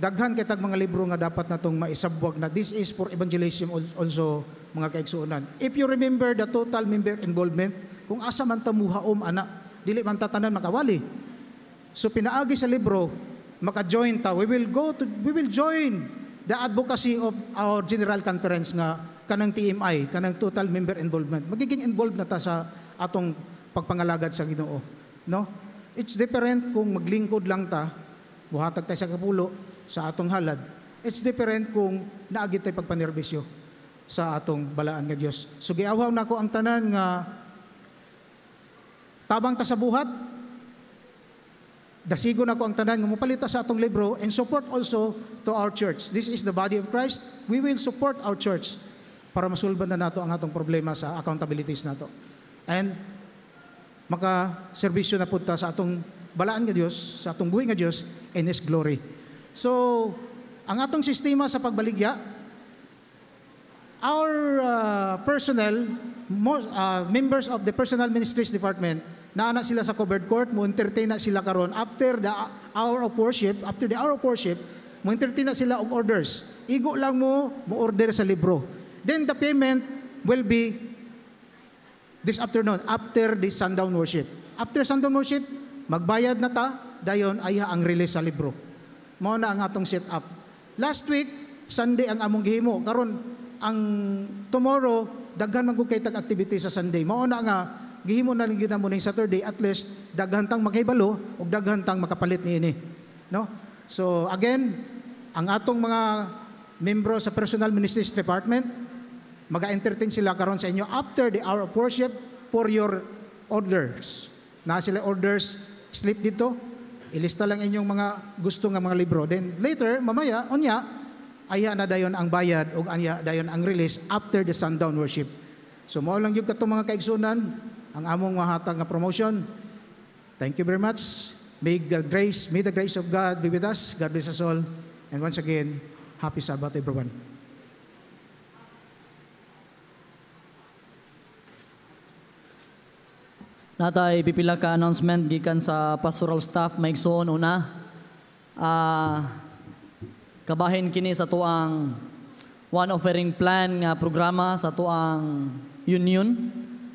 Daghan kitag mga libro nga dapat natong maisabwag na this is for evangelism also mga kaigsuonan. If you remember the total member involvement, kung asa man ta muhaom ana, dili man tatanan makawali. So pinaagi sa libro, maka-join ta. We will go to we will join the advocacy of our general conference nga kanang TMI, kanang total member involvement. Magiging involved na ta sa atong pagpangalagad sa Ginoo, no? It's different kung maglingkod lang ta, buhatag tayo sa kapulo, sa atong halad, it's different kung naagit tayo pagpanerbisyo sa atong balaan nga Dios. So giawhaw nako ang tanan nga tabang ta sa buhat. Dasigo nako ang tanan nga mopalita sa atong libro and support also to our church. This is the body of Christ. We will support our church para masulban na nato ang atong problema sa accountabilities nato. And maka serbisyo na punta sa atong balaan nga Dios, sa atong buhi nga Dios and His glory. So, ang atong sistema sa pagbaligya, our uh, personnel, most, uh, members of the Personal Ministries Department, naana sila sa covered court, mo entertain na sila karon after the hour of worship, after the hour of worship, mo entertain na sila og orders. Igo lang mo mo order sa libro. Then the payment will be this afternoon after the sundown worship. After sundown worship, magbayad na ta dayon ayha ang release sa libro. Mao na ang atong set up. Last week, Sunday ang among gihimo. Karon ang tomorrow daghan man kay tag activity sa Sunday. Mao na nga gihimo na lang gid mo ning Saturday at least daghan tang makahibalo ug daghan tang makapalit niini. No? So again, ang atong mga membro sa Personal Ministries Department, mag-entertain sila karon sa inyo after the hour of worship for your orders. Na sila orders, sleep dito, Ilista lang inyong mga gusto nga mga libro. Then later, mamaya, unya, aya na dayon ang bayad o aya dayon ang release after the sundown worship. So mao lang yung katong mga kaigsunan, ang among mahatag nga promotion. Thank you very much. May the grace, may the grace of God be with us. God bless us all. And once again, happy Sabbath everyone. Natay pipila ka announcement gikan sa pastoral staff maigsoon una. Uh, kabahin kini sa tuang one offering plan nga programa sa tuang union.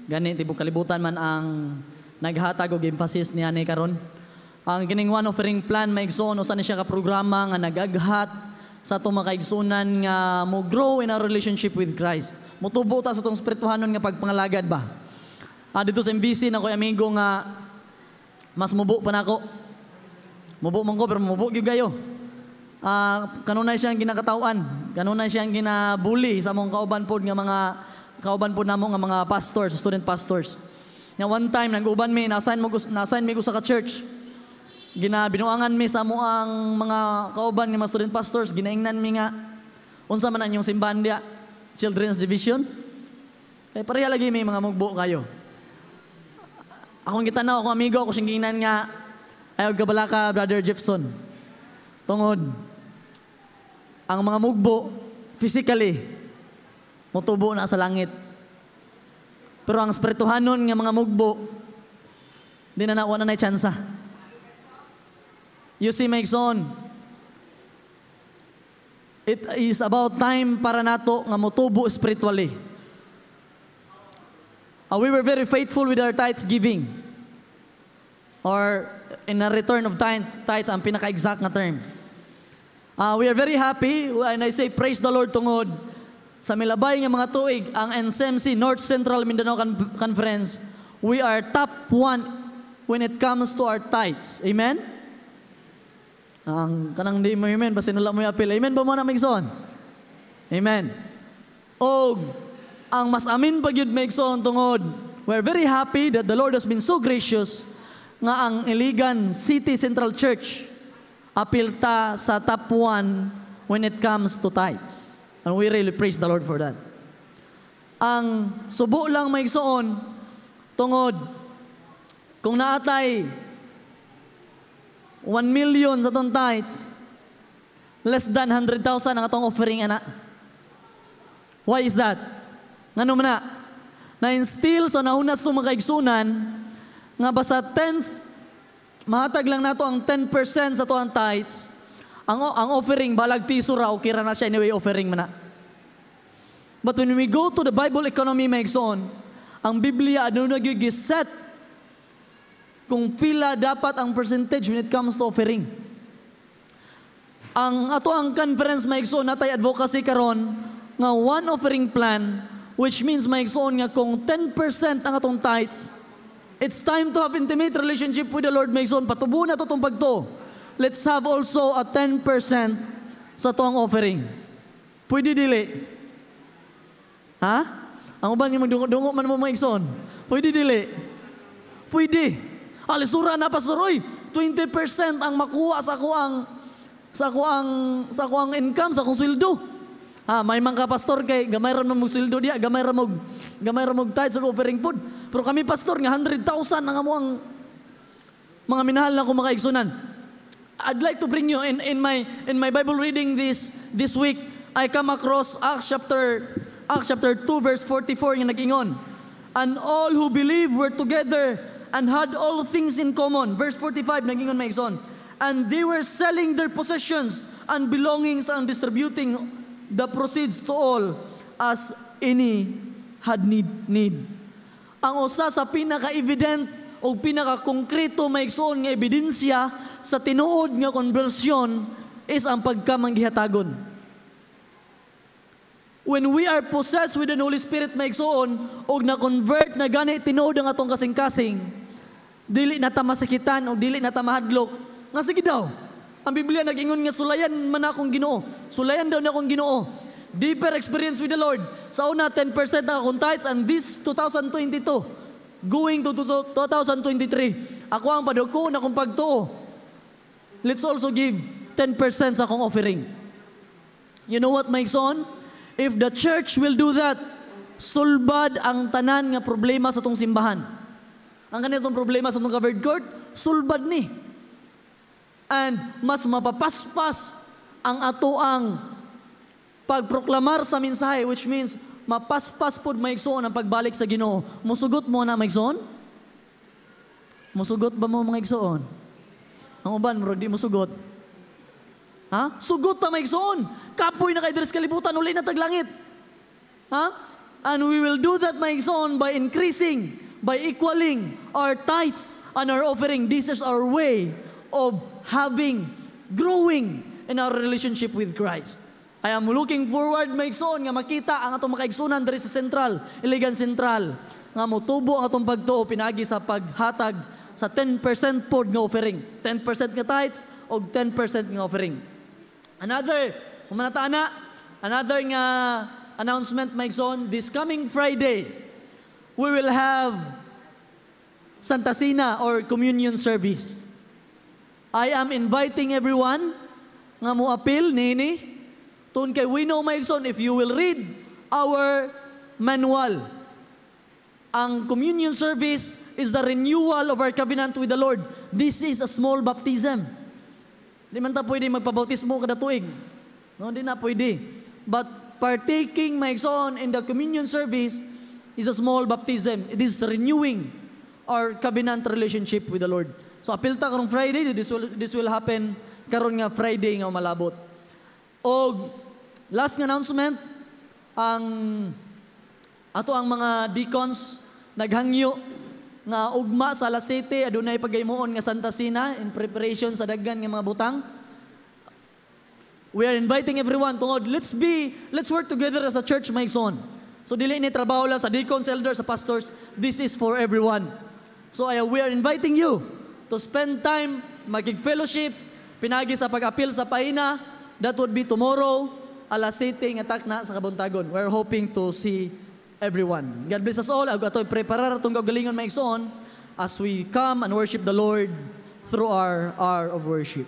Gani tibok kalibutan man ang naghatag og emphasis niya ni karon. Ang kining one offering plan maigsoon usa ni siya ka programa nga nagaghat sa atong makaigsunan nga mo grow in our relationship with Christ. Mutubo ta sa atong espirituhanon nga pagpangalagad ba? Uh, dito sa MBC na ko'y amigo nga mas mubo pa nako. Mubo man ko pero mubo gyud kayo. Ah, kanunay siyang ginakatawan, kanunay siyang ginabuli sa mong kauban pod nga mga kauban pod namo nga mga pastors, student pastors. Nga one time nag-uban mi, na-assign mo na-assign mi ko sa ka church. Ginabinuangan mi sa mo ang mga kauban nga mga student pastors, ginaingnan mi nga unsa man ang yung simbahan Children's Division. Kay eh, pareha lagi may mga mugbo kayo. Akong gitanaw ako amigo ko singinan nga ayaw gabala ka brother Jefferson. Tungod ang mga mugbo physically motubo na sa langit. Pero ang spirituhanon nga mga mugbo di na nawa na na tsansa. You see my son, it is about time para nato nga motubo spiritually. Uh, we were very faithful with our tithes giving. Or in a return of tithes, tithes ang pinaka-exact na term. Uh, we are very happy, and I say praise the Lord tungod sa milabay ng mga tuig, ang NCMC North Central Mindanao Con- Conference, we are top one when it comes to our tithes. Amen? Ang kanang di mo amen, basin wala mo yung appeal. Amen ba mo na, Migson? Amen. Og, ang mas amin pa gyud so tungod. We're very happy that the Lord has been so gracious nga ang Iligan City Central Church ta sa top 1 when it comes to tithes. And we really praise the Lord for that. Ang subo lang may maigsoon tungod kung naatay 1 million sa tong tithes, less than 100,000 ang atong offering ana. Why is that? Ngano man na, na-instill sa nahunas itong mga kaigsunan, nga basa 10, th mahatag lang nato ang 10% sa to tithes, ang, ang offering, balag piso ra, okay ra na siya anyway offering man na. But when we go to the Bible economy makes on, ang Biblia ano nagigiset kung pila dapat ang percentage when it comes to offering. Ang ato ang conference on, natay advocacy karon nga one offering plan which means maigsoon nga kung 10% ang atong tithes, it's time to have intimate relationship with the Lord maigsoon. Patubo na to itong pagto. Let's have also a 10% sa toang offering. Pwede dili. Ha? Ang uban nga magdungo man mo maigsoon. Pwede dili. Pwede. Alisura na pastor, oy, 20% ang makuha sa kuang sa kuang sa kuang income sa kong sweldo. Ah, may mga pastor kay gamay ra mo sildo dia, gamay ra mong gamay ra mong tithes ug offering pod. Pero kami pastor nga 100,000 ang amo ang mga minahal na kumakaigsunan. I'd like to bring you in in my in my Bible reading this this week I come across Acts chapter Acts chapter 2 verse 44 nga nag And all who believe were together and had all things in common. Verse 45 nagingon ingon may igsoon. And they were selling their possessions and belongings and distributing the proceeds to all as any had need. need. Ang usa sa pinaka-evident o pinaka-konkreto maigsoon nga ebidensya sa tinuod nga konversyon is ang pagkamanggihatagon. When we are possessed with the Holy Spirit maigsoon og na-convert na gani tinuod ang atong kasing-kasing, dili na ta masakitan o dili na tamahadlok, Nga sige daw, ang Biblia nagingon nga sulayan man akong Ginoo. Sulayan daw na akong Ginoo deeper experience with the Lord. Sa una, 10% na akong tithes and this 2022, going to 2023, ako ang paduko na akong pagtuo. Let's also give 10% sa akong offering. You know what, my son? If the church will do that, sulbad ang tanan nga problema sa tong simbahan. Ang kanitong problema sa tong covered court, sulbad ni and mas mapapaspas ang atoang pagproklamar sa mensahe which means mapaspas pod maigsoon ang pagbalik sa Ginoo. Musugot mo na maigsoon? Musugot ba mo mga igsoon? Ang uban, bro, di musugot. Ha? Sugot ta maigsoon. Kapoy na kay deres kalibutan uli na taglangit. Ha? And we will do that maigsoon by increasing, by equaling our tithes and our offering. This is our way of having, growing in our relationship with Christ. I am looking forward maigsoon nga makita ang atong makaigsunan diri sa Central, Iligan Central nga motubo ang atong pagtuo pinagi sa paghatag sa 10% pod nga offering. 10% nga tithes og 10% nga offering. Another, humanata na, another nga announcement maigsoon this coming Friday, we will have Santa Cena or communion service. I am inviting everyone nga mo appeal nini tun kay Wino Maigson if you will read our manual. Ang communion service is the renewal of our covenant with the Lord. This is a small baptism. Di man ta pwede magpabautismo kada tuig. No, di na pwede. But partaking Maigson in the communion service is a small baptism. It is renewing our covenant relationship with the Lord. So ta karong Friday, this will, this will happen karon nga Friday nga malabot. O last nga announcement, ang ato ang mga deacons naghangyo nga ugma sa alas 7 adunay pagaymoon nga Santa Cena in preparation sa daggan nga mga butang. We are inviting everyone tungod let's be let's work together as a church my son. So dili ni trabaho lang sa deacons, elders, sa pastors. This is for everyone. So I, we are inviting you to spend time, magig-fellowship, pinagi sa pag appeal sa paina, that would be tomorrow, alas 7 attack na sa Kabuntagon. We're hoping to see everyone. God bless us all. Ako ato'y preparar itong gagalingon maigsoon as we come and worship the Lord through our hour of worship.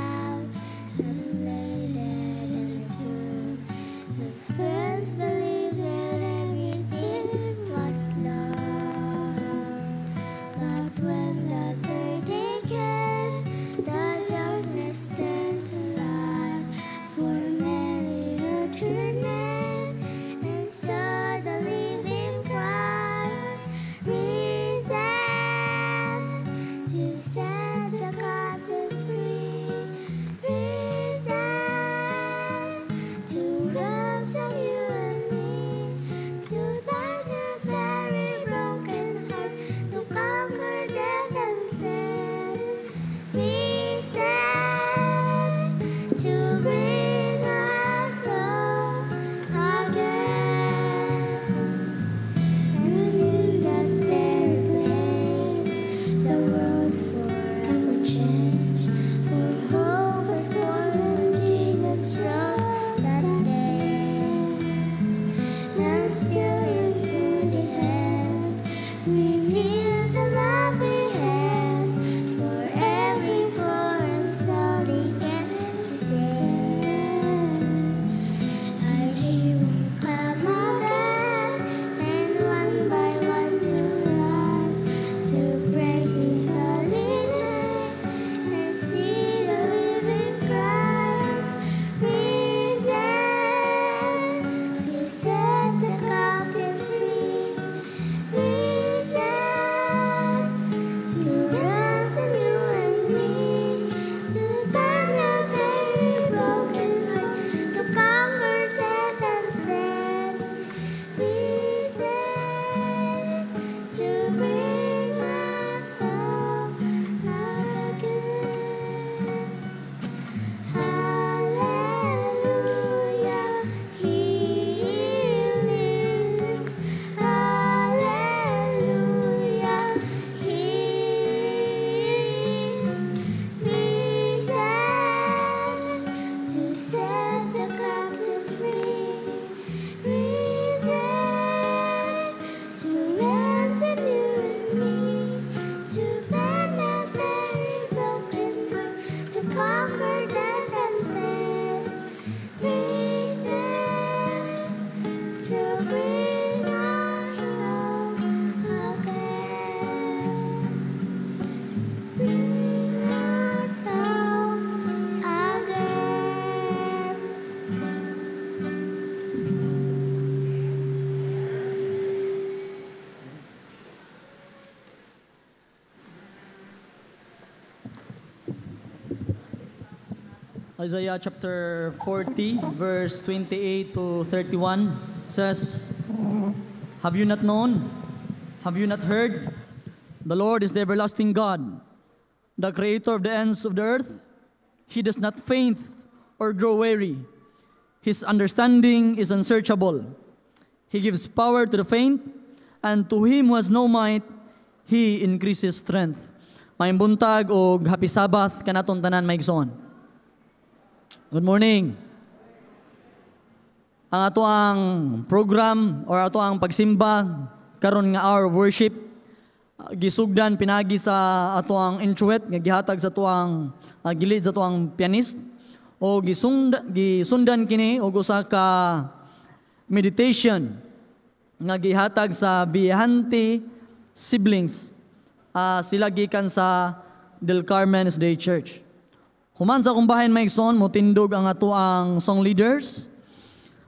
Isaiah chapter 40, verse 28 to 31 says, Have you not known? Have you not heard? The Lord is the everlasting God, the creator of the ends of the earth. He does not faint or grow weary. His understanding is unsearchable. He gives power to the faint, and to him who has no might, he increases strength. May buntag o happy Sabbath kanaton tanan maigsoon. Good morning. Ang ato ang program or ato ang pagsimba karon nga our worship ah, gisugdan pinagi sa ato ang intuit nga gihatag sa ato ang uh, gilid sa ato ang pianist o gisunda, gisundan kini og usa ka meditation nga gihatag sa Bihanti siblings uh, sila gikan sa Del Carmen's Day Church. Human sa kumbahin may son, mutindog ang ato song leaders.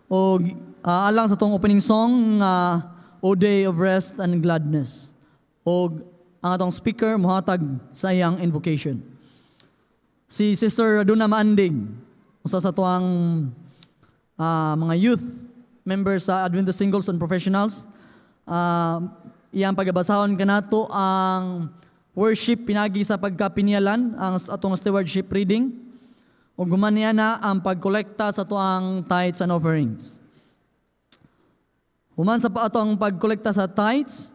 O uh, alang sa tong opening song, uh, O Day of Rest and Gladness. O ang atong speaker, muhatag sa iyang invocation. Si Sister Aduna Maanding, usa sa tuang uh, ah, mga youth members sa Adventist Singles and Professionals, uh, iyang pagabasahon kanato ang Worship pinagi sa pagkapinialan ang atong stewardship reading o guman na ang pagkolekta sa tuang tithes and offerings. Human sa ato ang pagkolekta sa tithes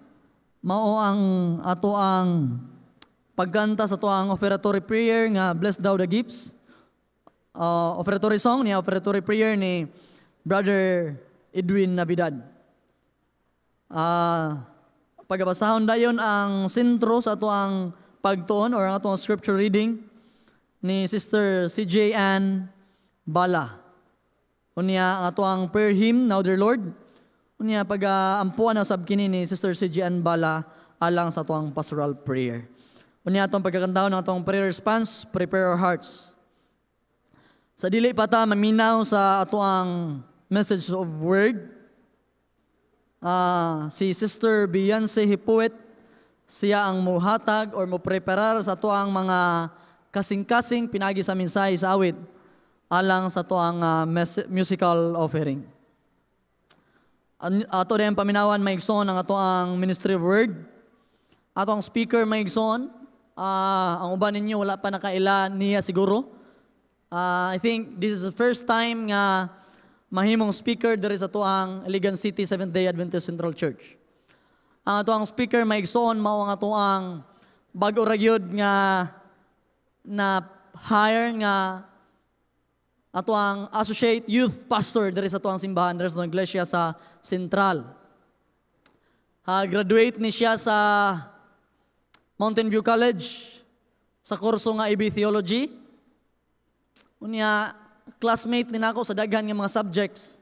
mao ang ato ang pagkanta sa tuang offertory prayer nga bless thou the gifts. Uh, offertory song ni offertory prayer ni Brother Edwin Navidad. Ah, uh, Pagabasahon dayon ang sentro sa ato ang pagtuon or ang ato ang scripture reading ni Sister CJ Ann Bala. Unya ang ato ang prayer hymn, Now Dear Lord. Unya pag-ampuan na sab kini ni Sister CJ Ann Bala alang sa ato ang pastoral prayer. Unya atong pagkakantaw ng atong prayer response, prepare our hearts. Sa dili pa ta maminaw sa ato ang message of word, uh, si Sister Beyonce Hipuet, siya ang muhatag or mupreparar sa tuang mga kasing-kasing pinagi sa minsay sa awit alang sa tuang uh, musical offering. Ato din paminawan maigsoon ang ato ang ministry word. Ato ang speaker maigsoon. Uh, ah, ang uban ninyo wala pa nakaila niya siguro. Uh, I think this is the first time nga uh, mahimong speaker dere sa tuang Iligan City Seventh Day Adventist Central Church. Ang atuang speaker maigsoon mao ang atuang bago ra gyud nga na hire nga atuang associate youth pastor dere sa tuang simbahan diri sa iglesia sa Central. Ha, graduate ni siya sa Mountain View College sa kurso nga EB Theology. Unya classmate din ako sa daghan ng mga subjects.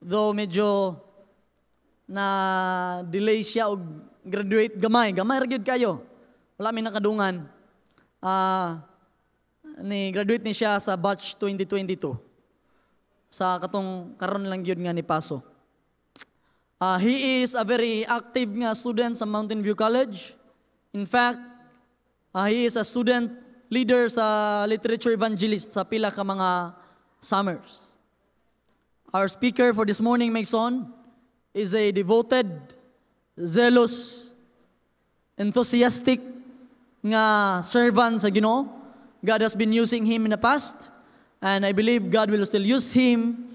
Though medyo na delay siya og graduate gamay, gamay ra gyud kayo. Wala mi nakadungan. Ah uh, ni graduate ni siya sa batch 2022. Sa katong karon lang gyud nga ni paso. Uh, he is a very active nga student sa Mountain View College. In fact, uh, he is a student leader sa literature evangelist sa pila ka mga Summers. Our speaker for this morning, Mason, is a devoted, zealous, enthusiastic nga servant sa Ginoo. God has been using him in the past, and I believe God will still use him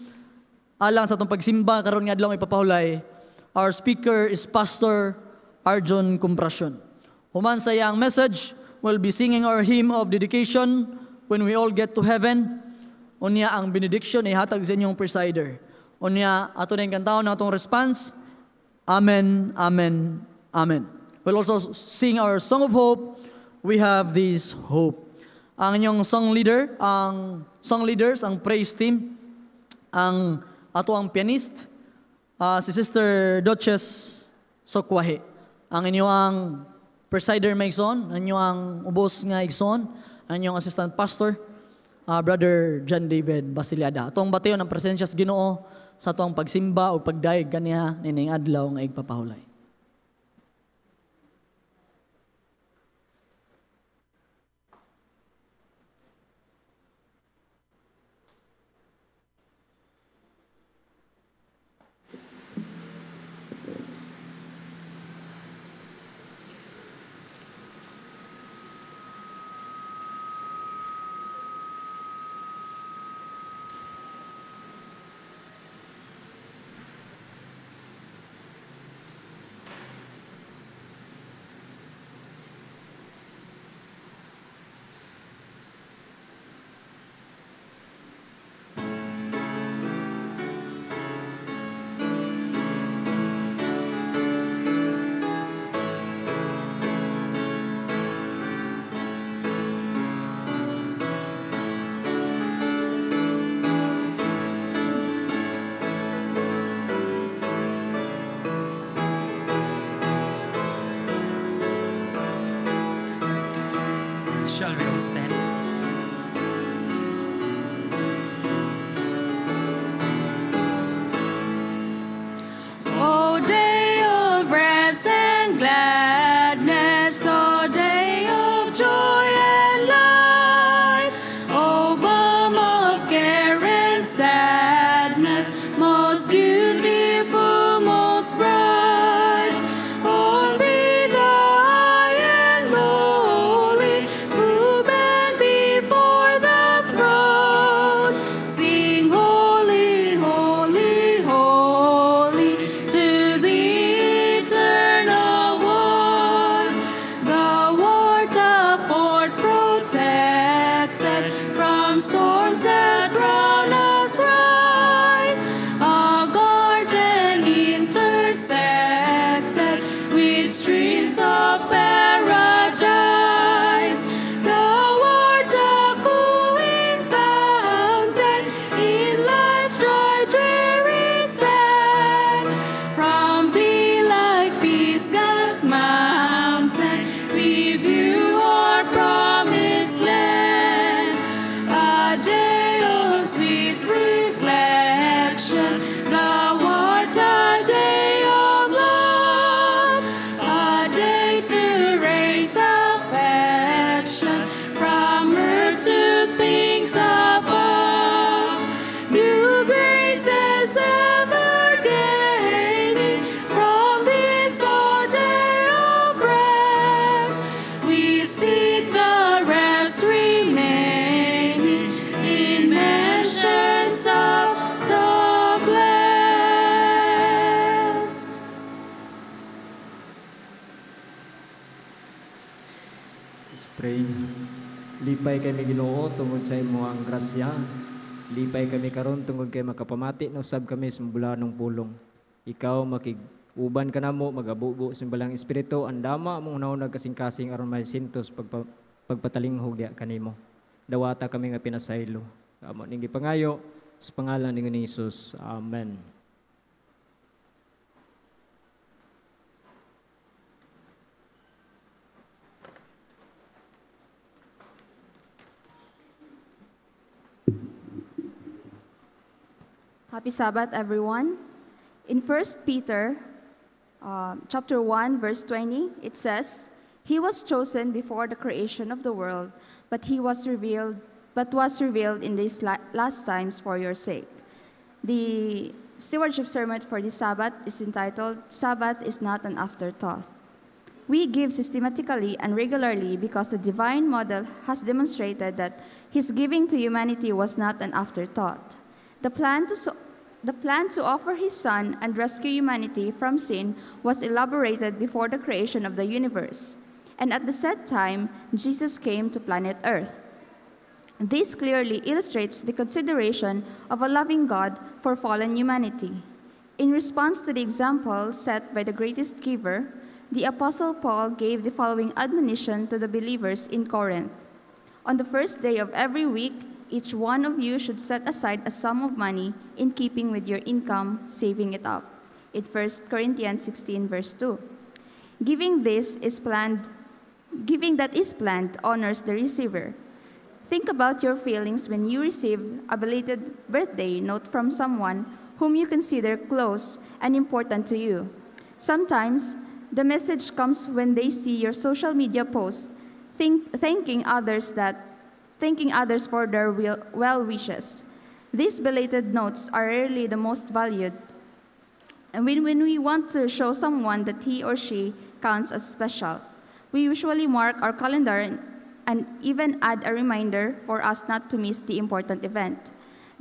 alang sa itong pagsimba karon nga adlaw ipapahulay. Our speaker is Pastor Arjun Compression. Human sa iyang message, will be singing our hymn of dedication when we all get to heaven. Unya ang benediction ihatag sa inyong presider. Unya ato na kantaon atong response. Amen, amen, amen. We'll also sing our song of hope. We have this hope. Ang inyong song leader, ang song leaders, ang praise team, ang ato ang pianist, uh, si Sister Duchess Sokwahe. Ang inyong presider may igsoon, ang inyong ubos nga igson, ang inyong assistant pastor, uh, Brother John David Basiliada. Atong batayon ng presensya sa Ginoo sa atong pagsimba o pagdayeg kaniya nining adlaw nga igpapahulay. nati no sab kami sa ng pulong. Ikaw makiguban uban ka namo magabubo balang espiritu ang dama mong naon nagkasing-kasing aron may sintos pagpa, pagpatalinghog diya kanimo. Dawata kami nga pinasaylo. Amo ning gipangayo sa pangalan ni Hesus. Amen. Happy Sabbath, everyone. In 1 Peter uh, chapter 1, verse 20, it says, He was chosen before the creation of the world, but he was revealed, but was revealed in these la last times for your sake. The stewardship sermon for this Sabbath is entitled, Sabbath is not an afterthought. We give systematically and regularly because the divine model has demonstrated that his giving to humanity was not an afterthought. The plan to so the plan to offer his son and rescue humanity from sin was elaborated before the creation of the universe. And at the set time, Jesus came to planet Earth. This clearly illustrates the consideration of a loving God for fallen humanity. In response to the example set by the greatest giver, the Apostle Paul gave the following admonition to the believers in Corinth. On the first day of every week, each one of you should set aside a sum of money in keeping with your income, saving it up. In 1 Corinthians 16, verse 2. Giving this is planned, giving that is planned honors the receiver. Think about your feelings when you receive a belated birthday note from someone whom you consider close and important to you. Sometimes the message comes when they see your social media post think, thanking others that thanking others for their well wishes. These belated notes are rarely the most valued. And when, when we want to show someone that he or she counts as special, we usually mark our calendar and, even add a reminder for us not to miss the important event.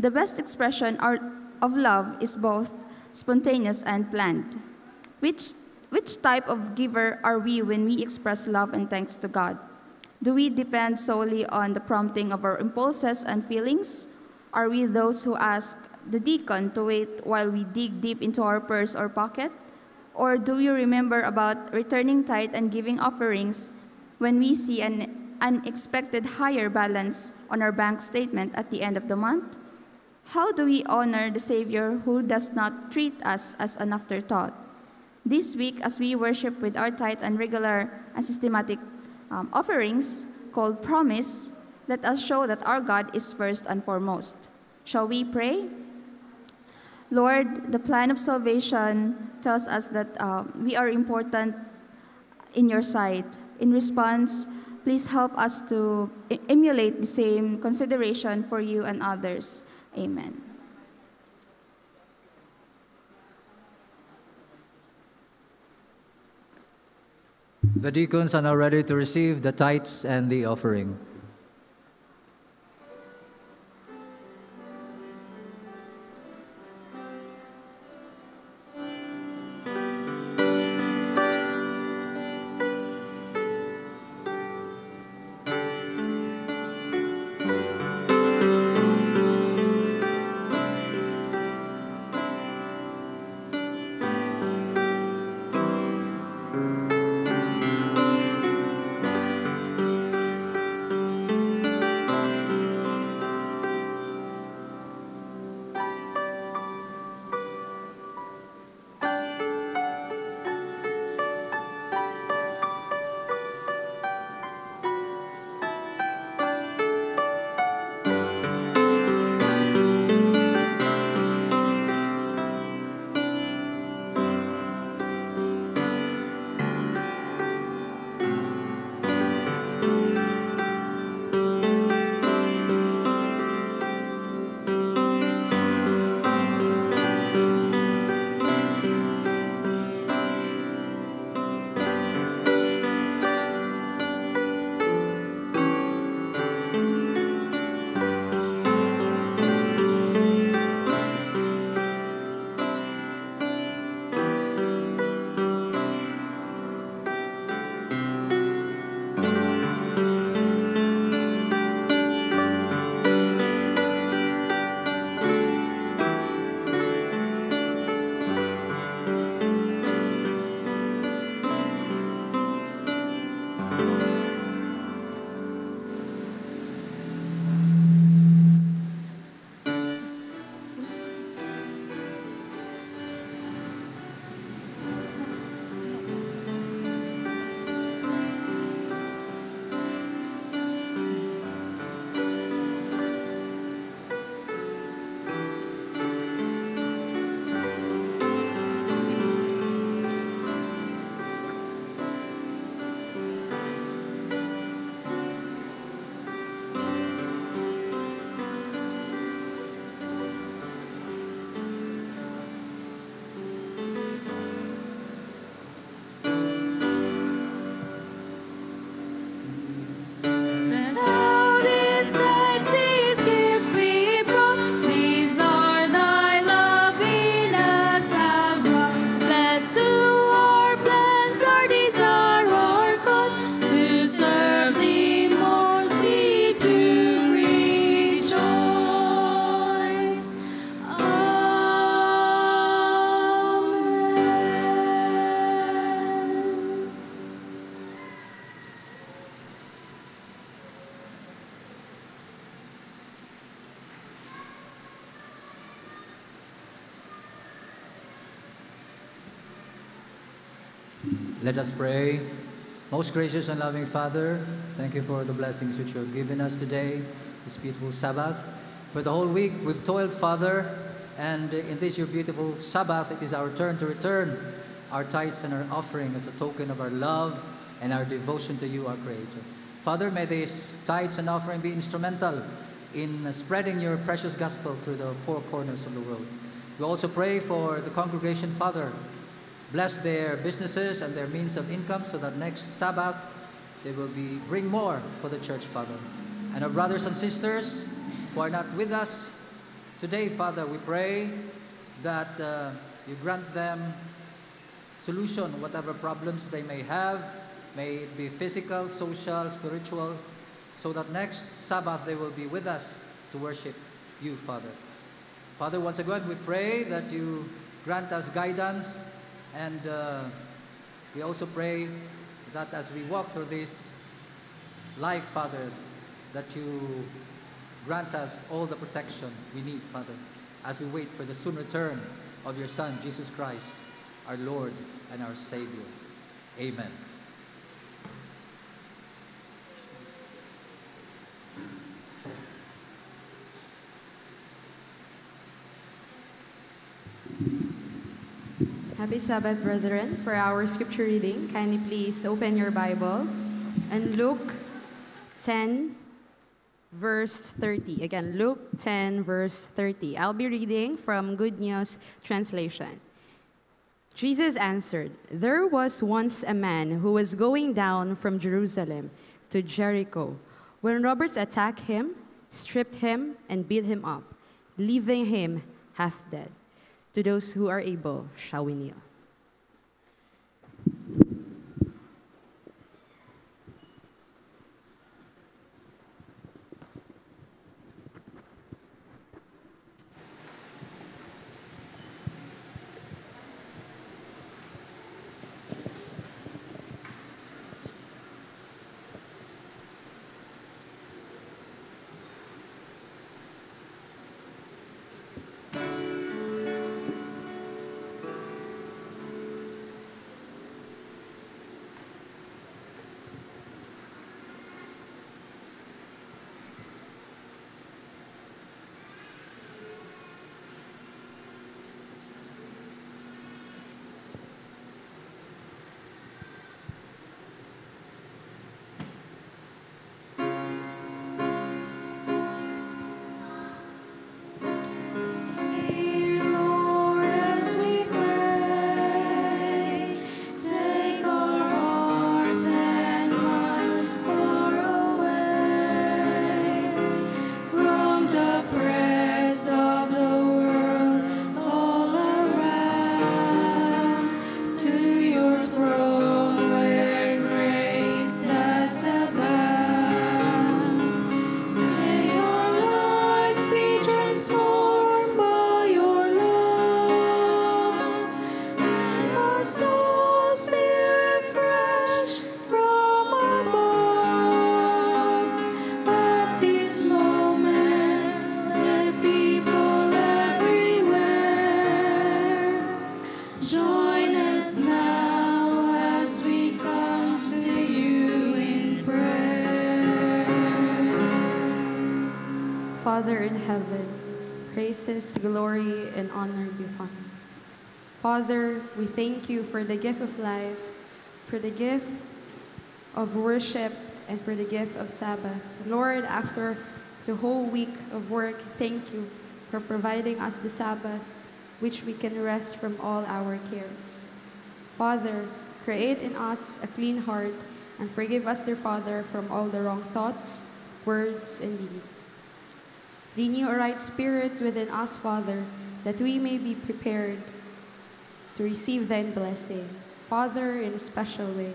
The best expression of love is both spontaneous and planned. Which, which type of giver are we when we express love and thanks to God? Do we depend solely on the prompting of our impulses and feelings? Are we those who ask the deacon to wait while we dig deep into our purse or pocket? Or do we remember about returning tithe and giving offerings when we see an unexpected higher balance on our bank statement at the end of the month? How do we honor the Savior who does not treat us as an afterthought? This week, as we worship with our tithe and regular and systematic um, offerings called Promise let us show that our God is first and foremost. Shall we pray? Lord, the plan of salvation tells us that uh, we are important in your sight. In response, please help us to emulate the same consideration for you and others. Amen. The deacons are now ready to receive the tithes and the offering. Let us pray. Most gracious and loving Father, thank you for the blessings which you have given us today, this beautiful Sabbath. For the whole week we've toiled, Father, and in this your beautiful Sabbath, it is our turn to return our tithes and our offering as a token of our love and our devotion to you, our Creator. Father, may these tithes and offering be instrumental in spreading your precious gospel through the four corners of the world. We also pray for the congregation, Father, bless their businesses and their means of income so that next Sabbath they will be bring more for the church, Father. And our brothers and sisters who are not with us today, Father, we pray that uh, you grant them solution, whatever problems they may have, may it be physical, social, spiritual, so that next Sabbath they will be with us to worship you, Father. Father, once again, we pray that you grant us guidance and uh, we also pray that as we walk through this life, Father, that you grant us all the protection we need, Father, as we wait for the soon return of your Son, Jesus Christ, our Lord and our Savior. Amen. Happy Sabbath, brethren. For our scripture reading, kindly please open your Bible and Luke 10, verse 30. Again, Luke 10, verse 30. I'll be reading from Good News Translation. Jesus answered, There was once a man who was going down from Jerusalem to Jericho when robbers attacked him, stripped him, and beat him up, leaving him half dead. To those who are able, shall we kneel? His glory and honor be found. Father, we thank you for the gift of life, for the gift of worship, and for the gift of Sabbath. Lord, after the whole week of work, thank you for providing us the Sabbath, which we can rest from all our cares. Father, create in us a clean heart, and forgive us, dear Father, from all the wrong thoughts, words, and deeds. Renew a right spirit within us, Father, that we may be prepared to receive thine blessing. Father, in a special way,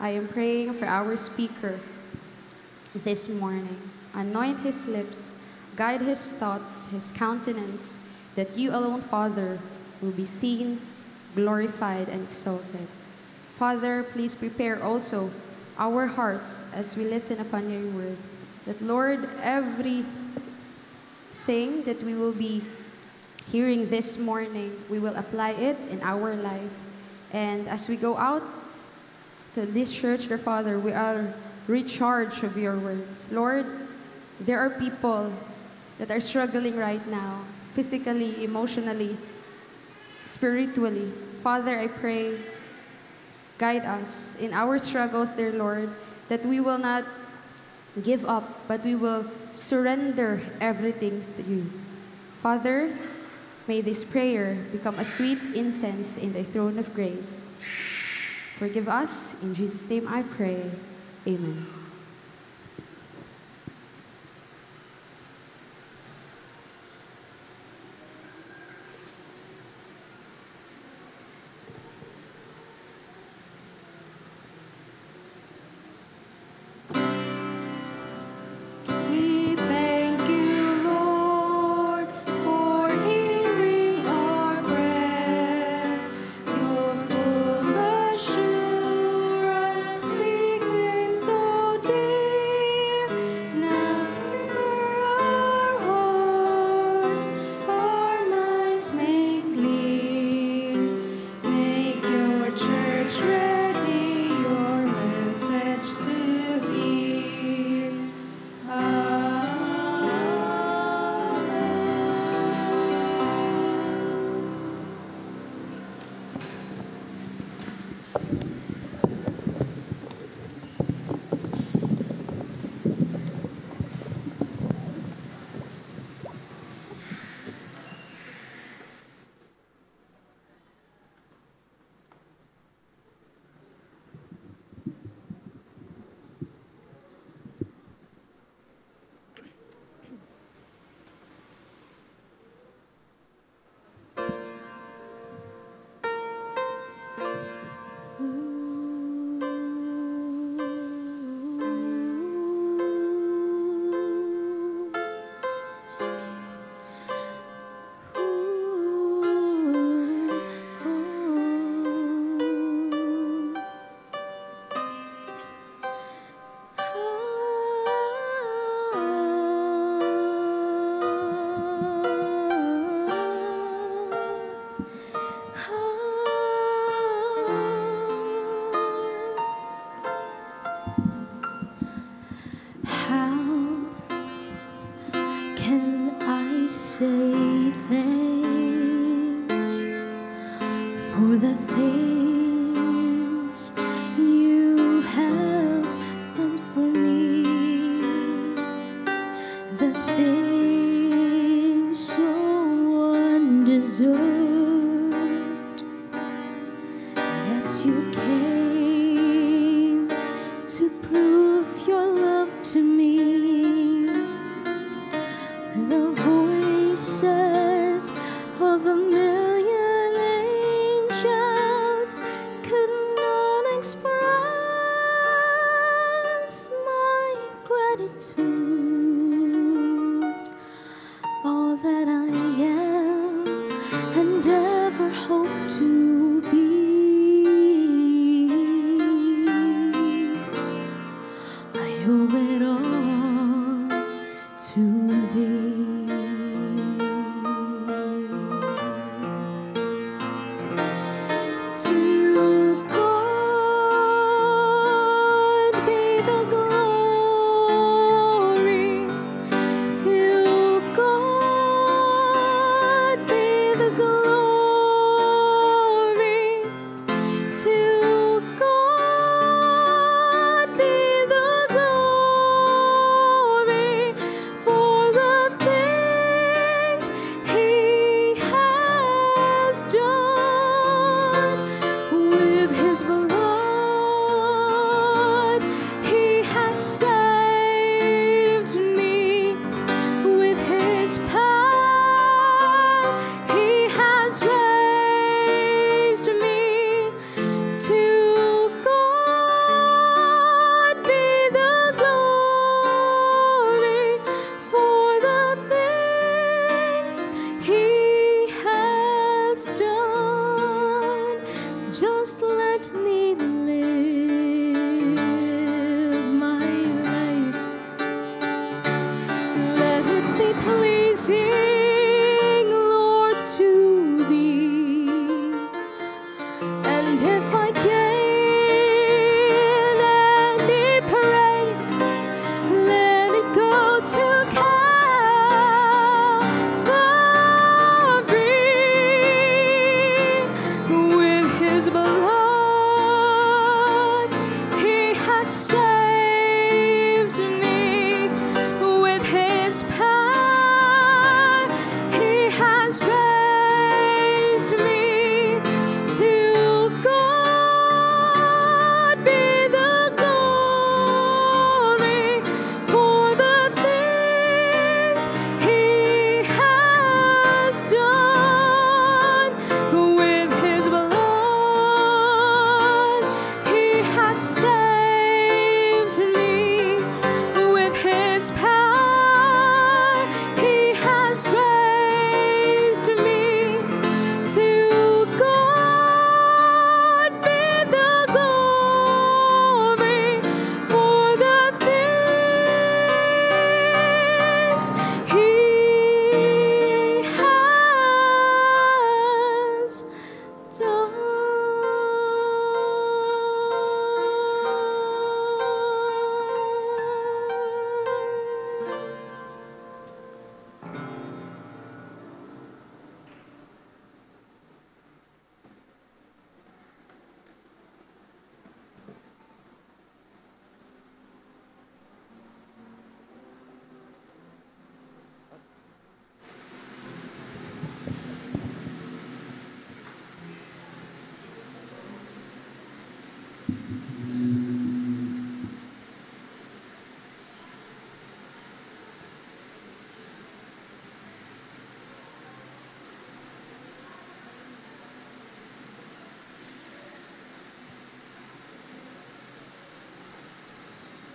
I am praying for our speaker this morning. Anoint his lips, guide his thoughts, his countenance, that you alone, Father, will be seen, glorified, and exalted. Father, please prepare also our hearts as we listen upon your word, that, Lord, every thing that we will be hearing this morning, we will apply it in our life. And as we go out to this church, dear Father, we are recharged of your words. Lord, there are people that are struggling right now, physically, emotionally, spiritually. Father, I pray, guide us in our struggles, dear Lord, that we will not give up, but we will surrender everything to you. Father, may this prayer become a sweet incense in the throne of grace. Forgive us. In Jesus' name I pray. Amen.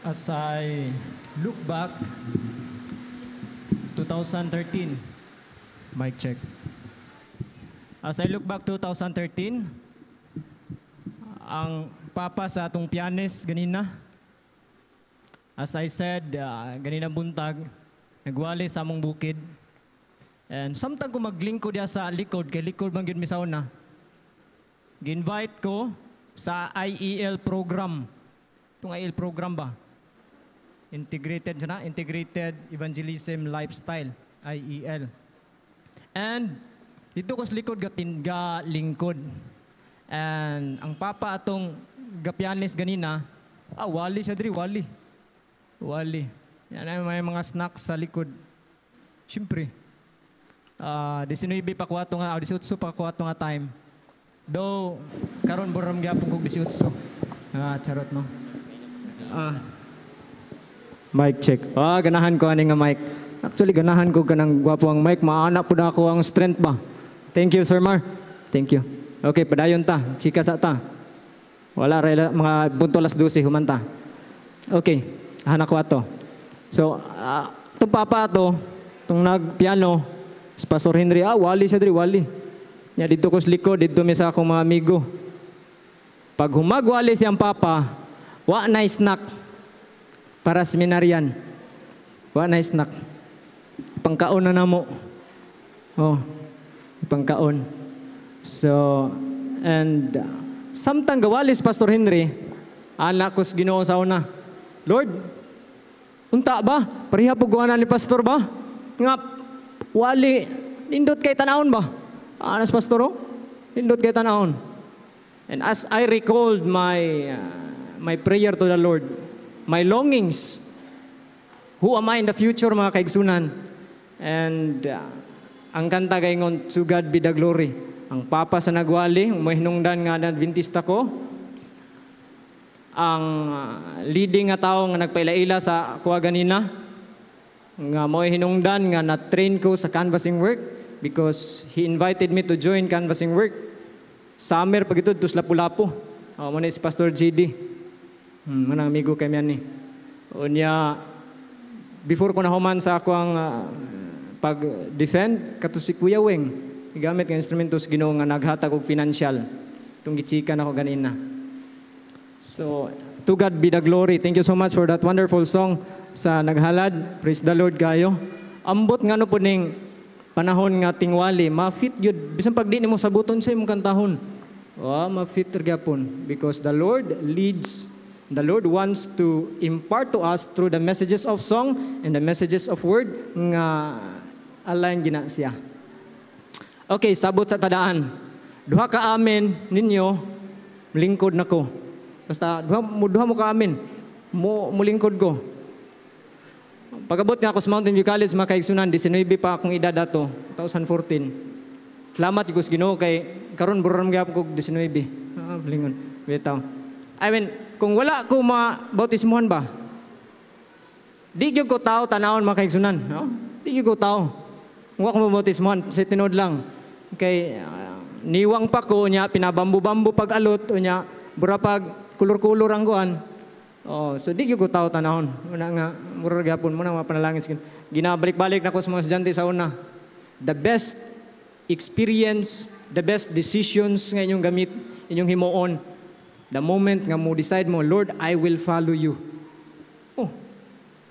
as I look back, 2013, mic check. As I look back 2013, ang papa sa atong pianes ganina, as I said, uh, ganina buntag, nagwali sa among bukid. And samtang ko maglingkod ya sa likod, kay likod bang gyud mi na gi ko sa IEL program. Itong IEL program ba? integrated na integrated evangelism lifestyle IEL and dito ko sa likod gatin ga lingkod and ang papa atong gapianes ganina ah wali siya diri wali wali yan ay may mga snacks sa likod syempre ah uh, 19 pa kuwato nga 18 ah, pa kuwato nga time though karon buram gyapon kog 18 ah charot no ah uh, Mic check. Ah, ganahan ko ani nga mic. Actually, ganahan ko ganang gwapo ang mic. Maana po na ako ang strength ba. Thank you, Sir Mar. Thank you. Okay, padayon ta. Chika sa ta. Wala rela, mga buntolas dusi humanta. Okay, hanak ko ato. So, uh, ah, itong papa ato, itong nagpiano, si Pastor Henry, ah, wali siya wali. Ya, dito ko sliko, dito mi sa akong mga amigo. Pag humagwali siyang papa, wa na snack para seminaryan. Wa na snack. Pangkaon na namo. Oh, pangkaon. So, and uh, samtang gawalis, Pastor Henry, anak ko ginoo sa una. Lord, unta ba? Pariha po ni Pastor ba? Nga, wali, lindot kay tanahon ba? Anas Pastor, oh? lindot kay tanahon. And as I recalled my, uh, my prayer to the Lord, my longings. Who am I in the future, mga kaigsunan? And uh, ang kanta gayon, to God be the glory. Ang papa sa nagwali, umahinungdan nga na Adventista ko. Ang uh, leading nga tao nga nagpailaila sa kuha ganina. Nga mo hinungdan nga na-train ko sa canvassing work because he invited me to join canvassing work. Summer, pag ito, tos lapu-lapu. Oh, muna si Pastor JD. Muna hmm, um, amigo kami ni. Unya before ko na human sa ako ang uh, ah, pag-defend kato si Kuya Weng gamit ng instrumento sa Ginoo nga naghatag og financial. Tung gichikan ako ganina. So to God be the glory. Thank you so much for that wonderful song sa naghalad. Praise the Lord kayo. Ambot nga no po ning panahon nga tingwali, Ma-fit yun. Bisan pag di nimo sabuton sa imong kantahon. Oh, ma-fit gyapon because the Lord leads The Lord wants to impart to us through the messages of song and the messages of word nga align gina siya. Okay, sabot sa tadaan. Duha ka amin ninyo, lingkod nako. Basta duha mo duha mo ka amin. Mo mulingkod ko. Pagabot nga ako sa Mountain View College, makaigsunan, 19 pa akong edad ato, 2014. Salamat yung Ginoo kay karon buron gyapon ko 19. Ah, lingon. Bitaw. Ah. I mean, kung wala ko mabautismuhan ba? Di gyud ko tao tanawon mga kaigsunan, no? Di gyud ko tao. Kung ako mabautismuhan sa tinod lang kay uh, niwang pa ko nya pinabambo-bambo pag alot unya bura pag kulor-kulor ang kuan. Oh, so di gyud ko tao tanawon. Una nga murag gyapon mo na mapanalangis kin. Ginabalik-balik na ko sa mga estudyante sa una. The best experience, the best decisions nga inyong gamit, inyong himuon The moment nga mo decide mo, Lord, I will follow you. Oh,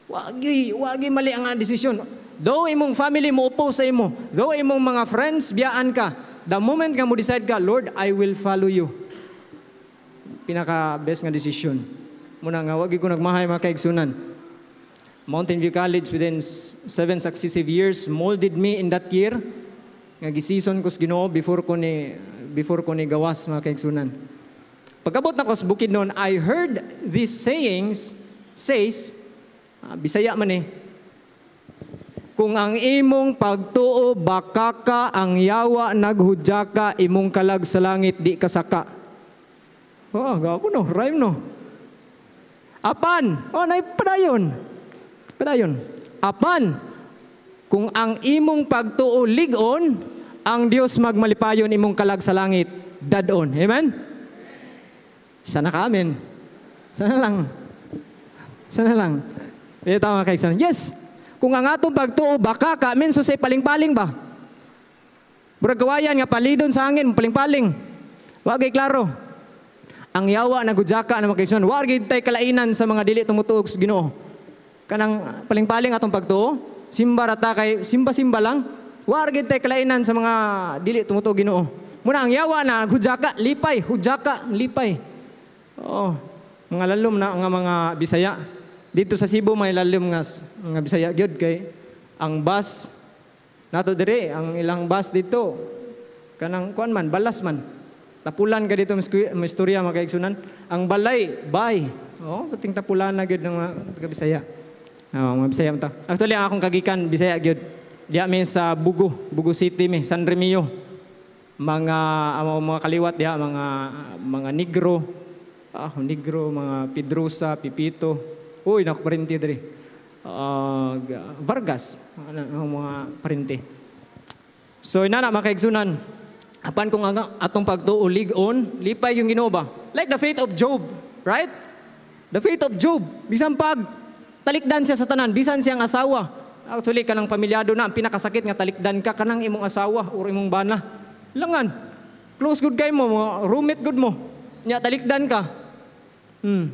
wagi, wagi mali ang desisyon. Though imong family mo upo sa imo, though imong mga friends biyaan ka, the moment nga mo decide ka, Lord, I will follow you. Pinaka best nga desisyon. Muna nga wagi ko nagmahay mga kaigsunan. Mountain View College within seven successive years molded me in that year. Nga gisison ko sa Ginoo before ko ni before ko ni gawas mga kaigsunan. Pagabot na ko sa bukid noon, I heard these sayings, says, uh, bisaya man eh, kung ang imong pagtuo baka ka ang yawa naghudyaka imong kalag sa langit di kasaka. Oh, gapo no, rhyme no. Apan, oh nay padayon. Padayon. Apan kung ang imong pagtuo ligon ang Dios magmalipayon imong kalag sa langit dadon. Amen. Sana ka amin. Sana lang. Sana lang. Hindi tama kay sana. Yes! Kung ang atong pagtuo, baka ka, minso say paling-paling ba? Burag kawayan nga palidon sa hangin, paling-paling. Wagay klaro. Ang yawa na gudyaka na makaisunan, wagay tay kalainan sa mga dili tumutuog sa ginoo. Kanang paling-paling atong pagtuo, simba rata kay, simba-simba lang, wagay tay kalainan sa mga dili tumutuog ginoo. Muna ang yawa na gudyaka, lipay, hudyaka, lipay. Oo, oh, mga lalom na nga mga Bisaya. Dito sa Cebu may lalom nga mga Bisaya gyud kay ang bus nato dire ang ilang bus dito kanang kuan man balas man tapulan ka dito mistorya makaigsunan ang balay bay oh pating tapulan na gyud ng mga Bisaya oh, mga Bisaya ta actually ang akong kagikan Bisaya gyud diha mi sa Bugo Bugo City mi San Remio mga um, mga kaliwat diha mga mga negro ah, negro, mga Pedrosa, Pipito. Uy, naku, parente dali. Uh, ah, Vargas, ano, mga parente. So, inana, makaigsunan. Apan kung ang atong pagtuulig on, lipay yung ginoba. Like the faith of Job, right? The faith of Job. Bisan pag talikdan siya sa tanan, bisan siyang asawa. Actually, kanang pamilyado na, ang pinakasakit nga talikdan ka, kanang imong asawa or imong bana. Langan. Close good kay mo, roommate good mo. Nya talikdan ka, Mm.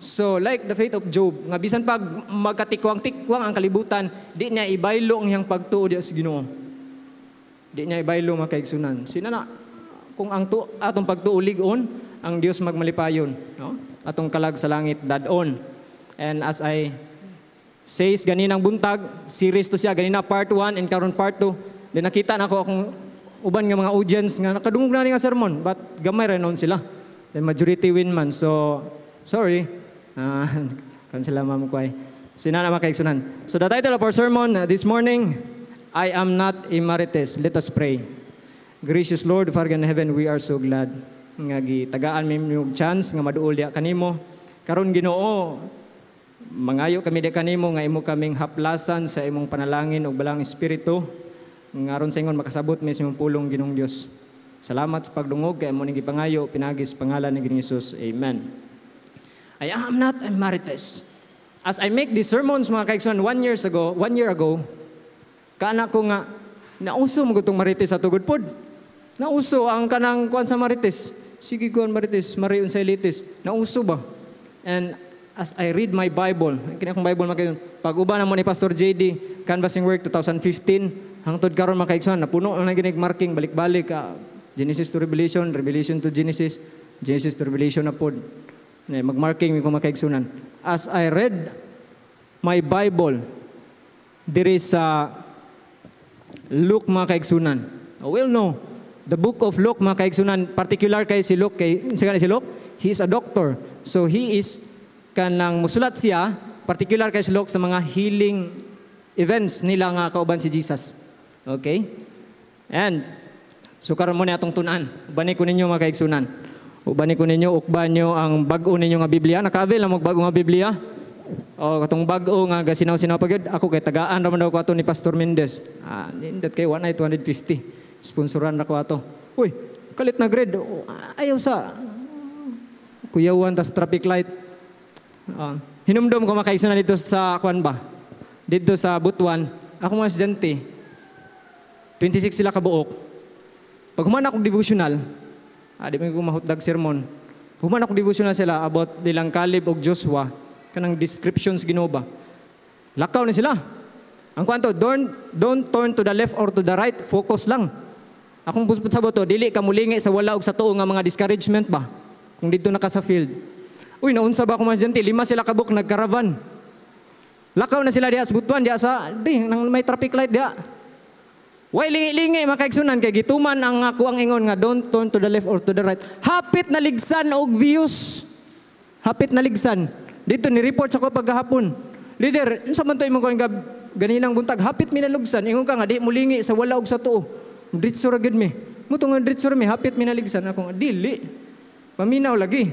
So, like the faith of Job, nga bisan pag magkatikwang-tikwang ang kalibutan, di niya ibaylo ang iyang pagtuo diya sa Ginoo. Di niya ibaylo makaigsunan. Sina na kung ang tu atong pagtuo ligon, ang Dios magmalipayon, no? Atong kalag sa langit dadon. And as I says ganinang buntag, series to siya ganina part 1 and karon part 2. Then nakita nako na akong uban nga mga audience nga nakadungog na ni nga sermon, but gamay ra sila. The majority win man. So, Sorry. Uh, ah, kansala ma'am kway. Sinana makaigsunan. So the title of our sermon uh, this morning, I am not emeritus. Let us pray. Gracious Lord, far in heaven, we are so glad nga gitagaan mi yung chance nga maduol kanimo. Karon Ginoo, mangayo kami di kanimo nga imo kaming haplasan sa imong panalangin ug balang espiritu nga aron sa ingon makasabot mi sa imong pulong Ginoong Dios. Salamat sa pagdungog kay mo ning gipangayo pinagis pangalan ni Ginoo Amen. I am not emeritus. As I make these sermons, mga kaigsoon, one years ago, one year ago, kana ko nga, nauso mo itong marites sa tugod pod. Nauso ang kanang kuan sa marites. Sige kuan marites, marion sa elites. Nauso ba? And as I read my Bible, kini akong Bible makayon. Pag uba na mo ni Pastor JD, canvassing work 2015, hangtod karon makaigsuan, napuno na ginig marking balik-balik uh, Genesis to Revelation, Revelation to Genesis, Genesis to Revelation na pod. Eh, magmarking ko makaigsunan. As I read my Bible, there is a uh, Luke mga kaigsunan. Well, no. The book of Luke mga kaigsunan, particular kay si Luke, kay, si Luke, he is a doctor. So he is, kanang musulat siya, particular kay si Luke sa mga healing events nila nga kauban si Jesus. Okay? And, so karon mo ni atong tunan. Bani ko ninyo mga kaigsunan. Uban ko ninyo, ukban nyo ang bag-o ninyo nga Biblia. Nakadil na magbago nga Biblia. O katong bag-o nga gasinaw-sinaw pa gud. Ako kay tagaan raman daw ko ato ni Pastor Mendez. Ah, that kay 1,250. Sponsoran na ko ato. Uy, kalit na grade. Ayaw sa kuyawan das traffic light. Uh, hinumdom ko makaisa na dito sa kwan ba? Dito sa Butuan. Ako mga estudyante. 26 sila kabuok. Pag humana akong devotional, Adi ko gumahutdag sermon. Human ako devotional sila about nilang Caleb o Joshua. Kanang descriptions ginoba. Lakaw na sila. Ang kwanto, don't, don't turn to the left or to the right. Focus lang. Akong puspot sa boto, dili ka mulingi sa wala og sa tuong nga mga discouragement ba. Kung dito na ka sa field. Uy, naunsa ba ako mga dyanti? Lima sila kabuk, nagkaravan. Lakaw na sila diya sa butuan, diya sa, di, nang may traffic light diya. Why lingi-lingi makaigsunan kay gituman ang ako ang ingon nga don't turn to the left or to the right. Hapit na ligsan og views. Hapit na ligsan. Dito ni report sa ko pagkahapon. Leader, unsa man to imong kon gab ganinang buntag hapit mi nalugsan. Ingon ka nga di mo lingi sa wala og sa tuo. Diretso ra gid mi. Muto nga diretso ra mi hapit mi naligsan ako nga dili. Paminaw lagi.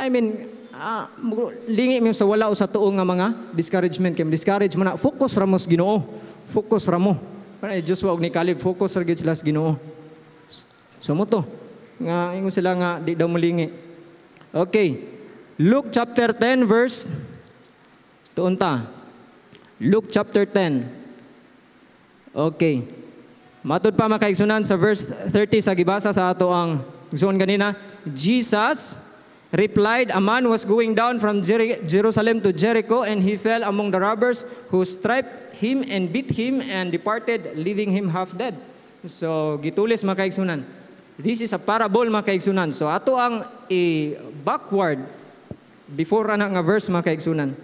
I mean, ah, lingi mi sa wala o sa tuo nga mga discouragement kay discourage mo na focus ra mo sa Ginoo. Focus ra mo para Diyos wag ni Caleb focus ra gid sila sa Ginoo. Sumuto nga ingon sila nga di daw mulingi. Okay. Luke chapter 10 verse tuon ta. Luke chapter 10. Okay. Matud pa makaigsunan sa verse 30 sa gibasa sa ato ang igsuon kanina. Jesus replied, A man was going down from Jer Jerusalem to Jericho, and he fell among the robbers who striped him and beat him and departed, leaving him half dead. So, gitulis makaigsunan. This is a parable makaigsunan. So, ato ang i-backward before ana nga verse makaigsunan.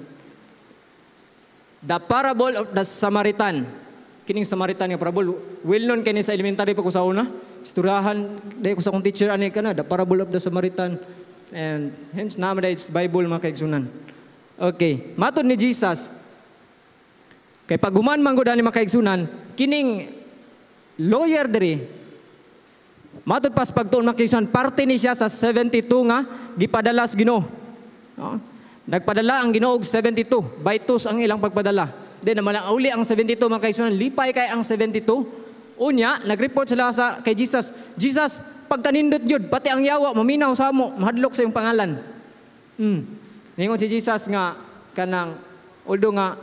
The parable of the Samaritan. Kining Samaritan nga parable. Well known kini sa elementary pa ko sa una. Isturahan, dahil ko sa akong teacher, ano ka na, the parable of the Samaritan. And hence nominates Bible mga kaigsunan. Okay, matod ni Jesus, kay paguman man ni ani mga kaigsunan, kining lawyer diri matod pas pagtuon mga kaigsunan, parte ni siya sa 72 nga gipadalas Ginoo. No? Nagpadala ang Ginoo 72, by twos ang ilang pagpadala. Then naman uli ang 72 mga kaigsunan, lipay kay ang 72 Unya, nagreport sila sa kay Jesus, Jesus, pagkanindot yun, pati ang yawa, maminaw sa mo, mahadlok sa iyong pangalan. Hmm. Ningon si Jesus nga, kanang, although nga,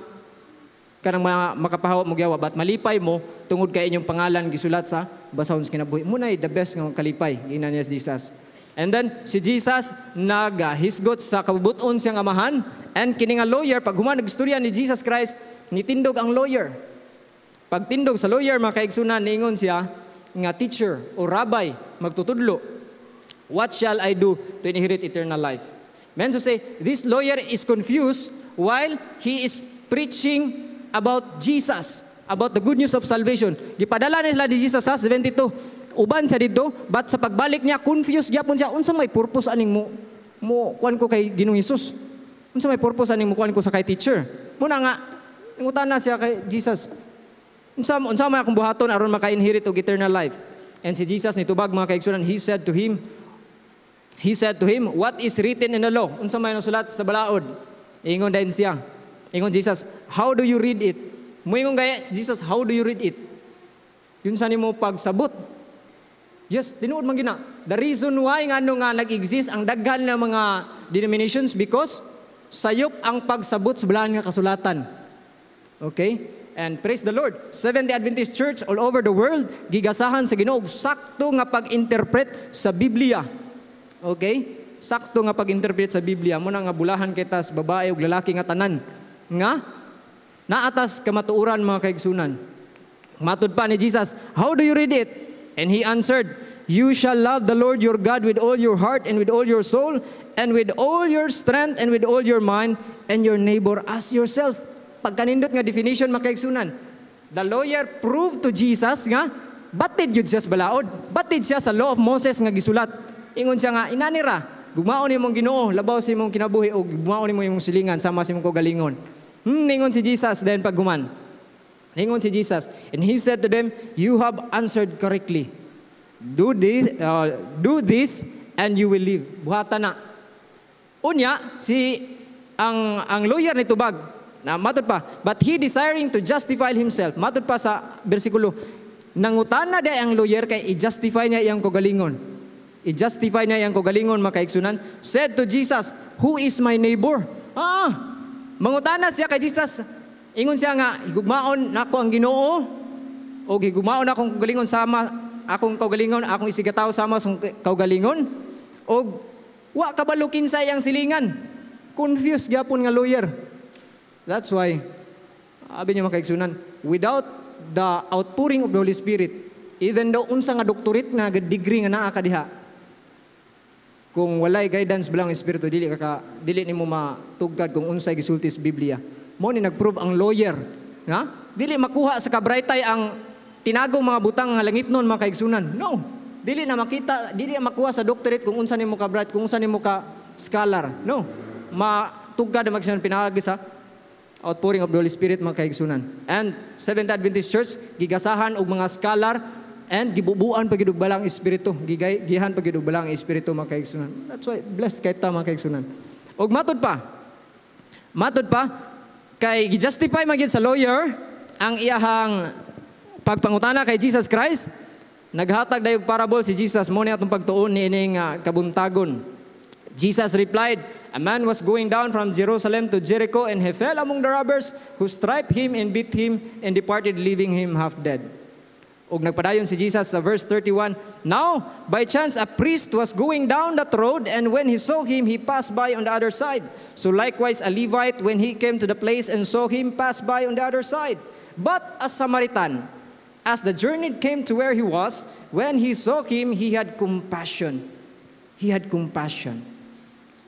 kanang mga makapahawa mo gyawa, bat malipay mo, tungod kay inyong pangalan, gisulat sa basahon sa kinabuhi. Munay, the best nga kalipay, ginan niya si Jesus. And then, si Jesus nag-hisgot sa kabubuton siyang amahan, and kining lawyer, pag human istorya ni Jesus Christ, nitindog ang lawyer Pagtindog sa lawyer, mga kaigsunan, niingon siya, nga teacher o rabbi, magtutudlo. What shall I do to inherit eternal life? Men to say, this lawyer is confused while he is preaching about Jesus, about the good news of salvation. Gipadala nila ni Jesus sa 72. Uban sa dito, but sa pagbalik niya, confused gyapon siya, unsa may purpose aning mo, mo kuan ko kay Ginoong Hesus? Unsa may purpose aning mo kuan ko sa kay teacher? Muna nga, ngutan na siya kay Jesus, Unsa unsa may akong buhaton aron maka-inherit og eternal life? And si Jesus nitubag mga kaigsunan, he said to him, he said to him, what is written in the law? Unsa may nasulat sa balaod? Ingon din siya. Ingon Jesus, how do you read it? Moingon gaya, Jesus, how do you read it? Yun sa nimo pagsabot. Yes, tinuod man gina. The reason why nga ano nga nag-exist ang daghan ng mga denominations because sayop ang pagsabot sa balahan nga kasulatan. Okay? And praise the Lord, Seventh-day Adventist Church all over the world, gigasahan sa Ginoo sakto nga pag-interpret sa Biblia. Okay? Sakto nga pag-interpret sa Biblia mo na nga bulahan kita tas babae ug lalaki nga tanan nga naatas kamatuoran mga kaigsunan. Matud pa ni Jesus, "How do you read it?" And he answered, "You shall love the Lord your God with all your heart and with all your soul and with all your strength and with all your mind and your neighbor as yourself." pagkanindot nga definition makaigsunan. The lawyer proved to Jesus nga, batid yun siya sa balaod. Batid siya sa law of Moses nga gisulat. Ingon siya nga, inanira, gumaon imong ginoo, labaw sa imong kinabuhi, o gumaon mo imong silingan, sama sa imong kogalingon. Hmm, ningon si Jesus, then pagguman. Ingon si Jesus, and he said to them, You have answered correctly. Do this, uh, do this and you will live. Buhata na. Unya, si ang ang lawyer ni Tubag, na matod pa, but he desiring to justify himself. Matod pa sa bersikulo, nangutan na day ang lawyer kay i-justify niya iyang kogalingon. I-justify niya iyang kogalingon, makaiksunan. Said to Jesus, who is my neighbor? Ah, mangutan na siya kay Jesus. Ingon siya nga, higugmaon nako ang ginoo, o higugmaon akong kogalingon sama, akong kogalingon, akong isigataw sama sa kogalingon, o wa kabalukin sa iyang silingan. Confused gyapon nga lawyer. That's why, abi niyo makaigsunan, without the outpouring of the Holy Spirit, even though unsa nga doktorate nga degree nga naa ka diha, kung walay guidance bilang espiritu dili ka dili nimo matugkad kung unsay gisulti sa Biblia. Mo ni nagprove ang lawyer, nga dili makuha sa kabraytay ang tinagong mga butang nga langit noon mga kaigsunan. No. Dili na makita, dili na makuha sa doctorate kung unsa nimo ka bright, kung unsa nimo ka scholar. No. Ma ang magsinan pinaagi sa outpouring of the Holy Spirit mga kaigsunan. And Seventh Adventist Church gigasahan og mga scholar and gibubuan pagidugbalang espiritu, gigay gihan pagidugbalang espiritu mga kaigsunan. That's why blessed kay ta mga kaigsunan. Og matud pa. Matud pa kay gijustify magin sa lawyer ang iyahang pagpangutana kay Jesus Christ. Naghatag dayog parable si Jesus mo ni atong pagtuon ni ining uh, kabuntagon Jesus replied, A man was going down from Jerusalem to Jericho, and he fell among the robbers, who striped him and beat him, and departed, leaving him half dead. Ug nagpadayon si Jesus sa verse 31, Now, by chance, a priest was going down that road, and when he saw him, he passed by on the other side. So likewise, a Levite, when he came to the place and saw him, passed by on the other side. But a Samaritan, as the journey came to where he was, when he saw him, he had compassion. He had compassion.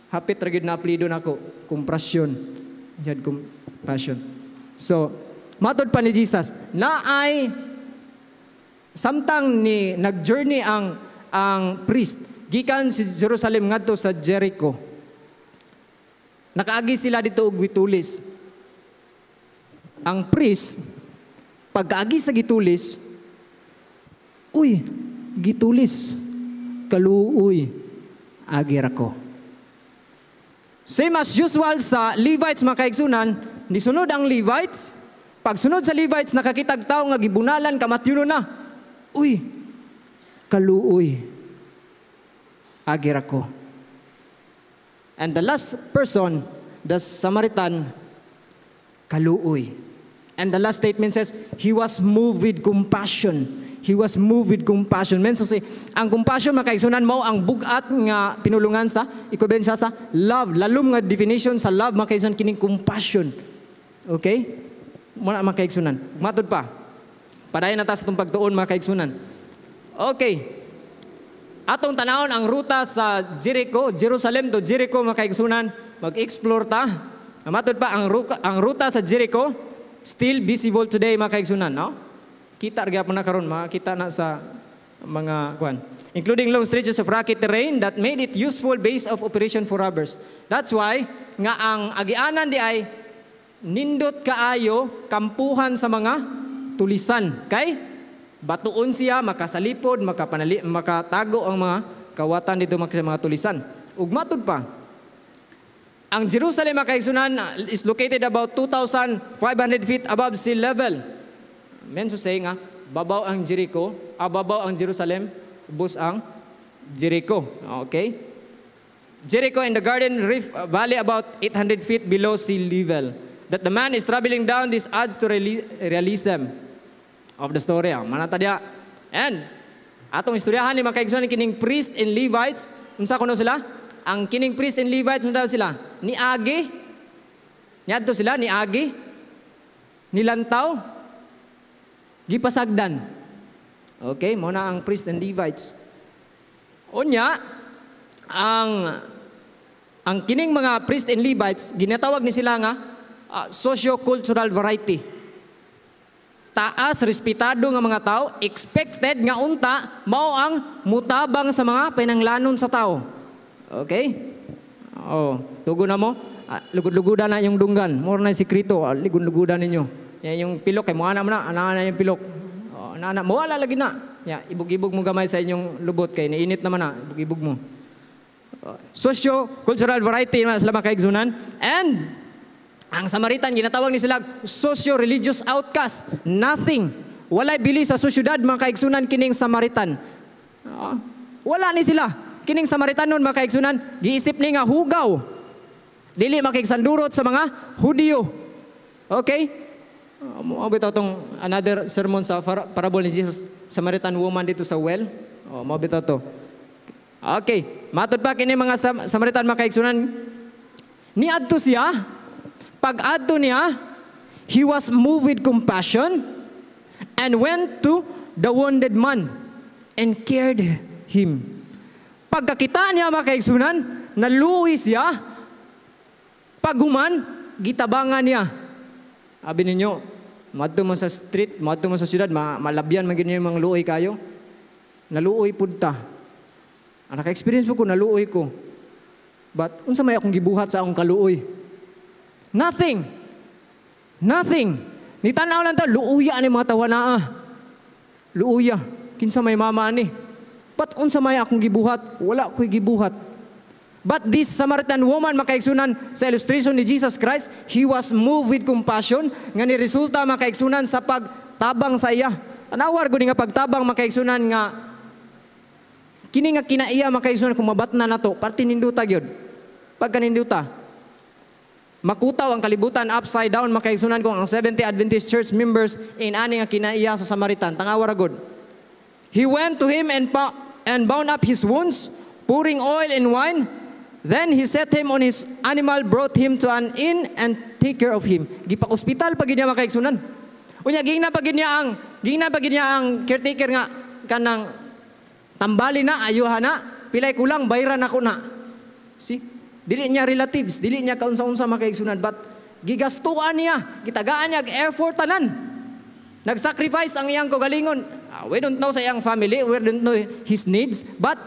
hapit ra gyud na aplido nako comprasyon yad compassion so matod pa ni Jesus naay samtang ni nagjourney ang ang priest gikan si Jerusalem ngadto sa Jericho nakaagi sila dito og witulis ang priest pagkaagi sa gitulis uy gitulis kaluoy agi ra ko Same as usual sa Levites mga kaigsunan, nisunod ang Levites, pagsunod sa Levites nakakitag tao nga gibunalan kamatyuno na. Uy, kaluoy. Agir ako. And the last person, the Samaritan, kaluoy. And the last statement says, he was moved with compassion. He was moved with compassion. Men, so say, ang compassion, makaisunan mo, ang bugat nga pinulungan sa, ikubensya sa love. Lalom nga definition sa love, makaigsunan kining compassion. Okay? Muna makaisunan. Matod pa. Padayon na ta sa itong pagtuon, makaisunan. Okay. Atong tanawon ang ruta sa Jericho, Jerusalem to Jericho, makaisunan. Mag-explore ta. Matod pa, ang, ruta, ang ruta sa Jericho, still visible today, makaisunan. no? kita gyapon na karon makita na sa mga kwan including long stretches of rocky terrain that made it useful base of operation for robbers that's why nga ang agianan di ay nindot kaayo kampuhan sa mga tulisan kay batuon siya makasalipod makapanali makatago ang mga kawatan dito sa mga tulisan ug matud pa ang Jerusalem mga is located about 2500 feet above sea level men so saying nga, babaw ang Jericho, ababaw ah, ang Jerusalem, bus ang Jericho. Okay? Jericho in the Garden Reef Valley about 800 feet below sea level. That the man is traveling down, this adds to realism of the story. Ang ah. manatadya. And, atong istoryahan ni mga kining priest and Levites, unsa kuno sila? Ang kining priest and Levites, unsa sila? Ni Agi. Niadto sila, ni Agi. Nilantaw gipasagdan. Okay, mo na ang priest and Levites. Unya ang ang kining mga priest and Levites ginatawag ni sila nga uh, socio-cultural variety. Taas respetado nga mga tao, expected nga unta mao ang mutabang sa mga pinanglanon sa tao. Okay? Oh, tugo na mo. Uh, ah, lugod-lugodan na yung dunggan. More na sikreto, uh, ah, ligod-lugodan ninyo. Yeah, yung pilok, kay eh, mo na mo na, ana na yung pilok. Oh, ana na, mawala lagi na. Yeah, ibog-ibog mo gamay sa inyong lubot kay niinit naman na, ibog-ibog mo. Uh, socio-cultural variety naman sila makaigsunan. And ang Samaritan, ginatawag ni sila socio-religious outcast. Nothing. Walay bili sa susyudad, mga kaigsunan, kining Samaritan. Uh, wala ni sila. Kining Samaritan nun, mga kaigsunan, giisip ni nga hugaw. Dili makigsandurot sa mga Hudiyo. Okay? Uh, mau um, another sermon sa parable ni Jesus Samaritan woman dito sa well. Oh, mo betato. Okay, matod pa kini mga Sam Samaritan makaiksunan. Ni adto siya pag adto niya he was moved with compassion and went to the wounded man and cared him. Pagkakita niya na naluwi ya. Paguman, gitabangan niya Abi ninyo, madto man sa street, madto man sa syudad, ma malabyan man ganyan mga luoy kayo. Naluoy pud ta. Ang ah, experience po ko, naluoy ko. But, unsa may akong gibuhat sa akong kaluoy? Nothing. Nothing. Ni tanaw lang ta, luuya ni mga naa. Luuya. Kinsa may mama ani. But, unsa may akong gibuhat? Wala ko'y gibuhat But this Samaritan woman, makaigsunan, sa illustration ni Jesus Christ, he was moved with compassion, nga ni resulta makaigsunan sa pagtabang sa iya. Tanawar ko nga pagtabang makaigsunan nga, kini nga kinaiya makaigsunan kung mabat na nato, parti ninduta gyud. Pagka ninduta, makutaw ang kalibutan upside down makaigsunan kung ang 70 Adventist Church members in ani nga kinaiya sa Samaritan. Tangawar gud. He went to him and, and bound up his wounds, pouring oil and wine, Then he set him on his animal, brought him to an inn, and take care of him. Gipak ospital pag niya makaigsunan. Unya, gina pag niya ang, gina pag niya ang caretaker nga, kanang tambali na, ayuhan na, pilay kulang, bayran ako na. Si Dili niya relatives, dili niya kaunsa-unsa makaigsunan, but gigastuan niya, gitagaan niya, effort tanan. Nag-sacrifice ang iyang kogalingon. Uh, we don't know sa iyang family, we don't know his needs, but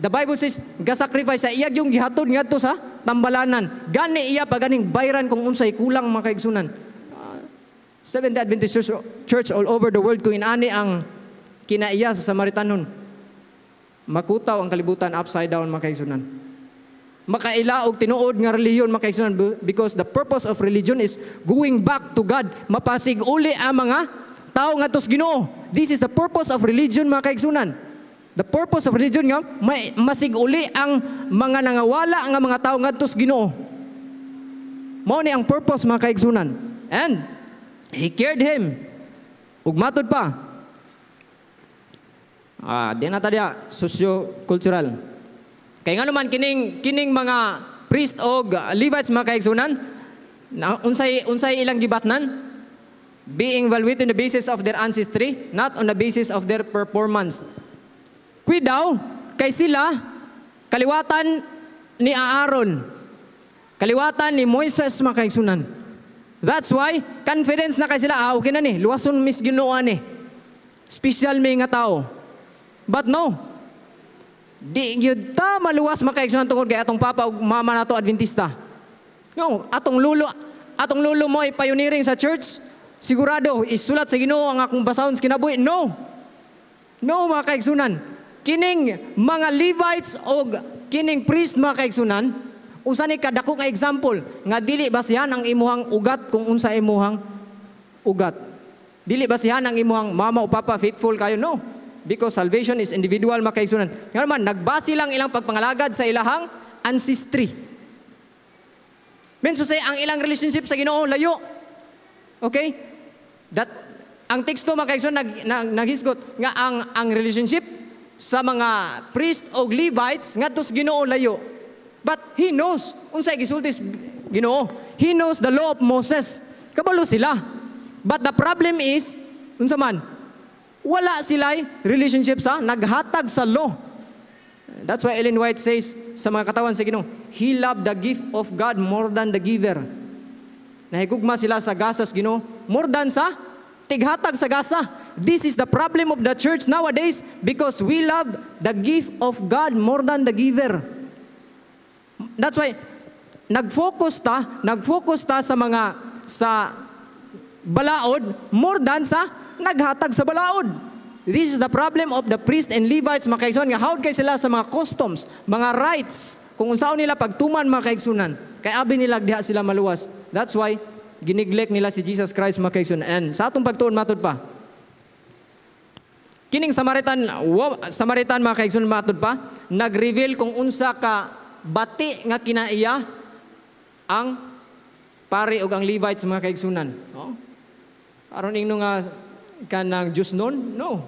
The Bible says, ga-sacrifice sa iyag yung gihatod nga to sa tambalanan. Gani iya pa ganing bayran kung unsay kulang mga kaigsunan. Uh, ah, Seventh Adventist Church, Church all over the world kung inani ang kinaiya sa Samaritanon. Makutaw ang kalibutan upside down mga kaigsunan. Makaila og tinuod nga reliyon mga kaigsunan because the purpose of religion is going back to God. Mapasig uli ang mga tao nga tos Ginoo. This is the purpose of religion mga kaigsunan. The purpose of religion nga, may, masiguli ang mga nangawala nga mga tao ngadto sa Ginoo. Mao ni ang purpose mga kaigsunan. And he cared him. Ug matud pa. Ah, di na tadya socio-cultural. Kay nga naman kining kining mga priest og Levites mga kaigsunan, na, unsay unsay ilang gibatnan? Being evaluated on the basis of their ancestry, not on the basis of their performance. Nagakwi daw kay sila kaliwatan ni Aaron. Kaliwatan ni Moises mga That's why confidence na kay sila ah okay na ni luwason mis Ginoo ni. Special may nga tao. But no. Di gyud ta maluwas makaigsunan tungod kay atong papa ug mama nato Adventista. No, atong lulo atong lulo mo ay pioneering sa church. Sigurado isulat sa Ginoo ang akong basahon sa kinabuhi. No. No mga kaigsunan kining mga Levites o kining priest mga kaigsunan, usa ni kadako nga example nga dili basihan ang imuhang ugat kung unsa imuhang ugat. Dili basihan ang imuhang mama o papa faithful kayo no. Because salvation is individual mga kaigsunan. Nga naman, nagbasi lang ilang pagpangalagad sa ilahang ancestry. Menso say ang ilang relationship sa Ginoo layo. Okay? That ang teksto mga kaigsunan nag, nag, naghisgot nga ang ang relationship sa mga priest o Levites nga sa Ginoo layo. But he knows unsay gisulti Ginoo. He knows the law of Moses. Kabalo sila. But the problem is unsa man? Wala sila'y relationship sa naghatag sa law. That's why Ellen White says sa mga katawan sa Ginoo, he loved the gift of God more than the giver. Nahigugma sila sa gasas Ginoo more than sa tighatag sa gasa. This is the problem of the church nowadays because we love the gift of God more than the giver. That's why nag-focus ta, nag-focus ta sa mga sa balaod more than sa naghatag sa balaod. This is the problem of the priest and Levites mga kaigsunan nga hawd kay sila sa mga customs, mga rights kung unsaon nila pagtuman mga kaigsunan. Kay abi nila diha sila maluwas. That's why giniglek nila si Jesus Christ makaisun. And sa atong pagtuon matud pa. Kining Samaritan, wow, Samaritan makaisun matud pa, nag-reveal kung unsa ka bati nga kinaiya ang pare ug ang Levites mga kaigsunan. No? Aron ingno nga kanang Dios noon? No.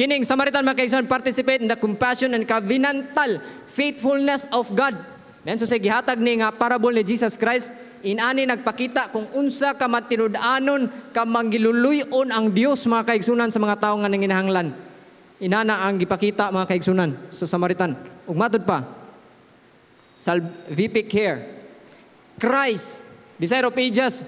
Kining Samaritan mga kaigsunan participate in the compassion and covenantal faithfulness of God Then so say gihatag ni nga parable ni Jesus Christ inani nagpakita kung unsa ka matinud-anon ka mangiluluyon ang Dios mga kaigsunan sa mga tawo nga nanginahanglan. Inana ang gipakita mga kaigsunan sa Samaritan. Ug matud pa. Sal VP Care. Christ, Desire of Ages,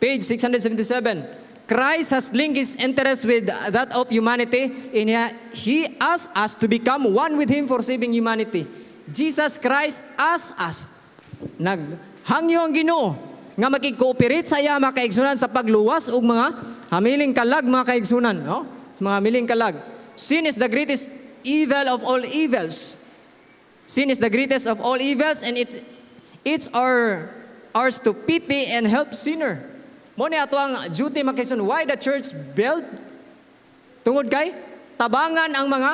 page 677. Christ has linked his interest with that of humanity and he asks us to become one with him for saving humanity. Jesus Christ as us. Naghangyo ang Ginoo nga makikooperate sa iya mga kaigsunan sa pagluwas og mga hamiling kalag mga kaigsunan, no? Mga hamiling kalag. Sin is the greatest evil of all evils. Sin is the greatest of all evils and it it's our ours to pity and help sinner. Mo ni atoang duty mga kaigsunan why the church built tungod kay tabangan ang mga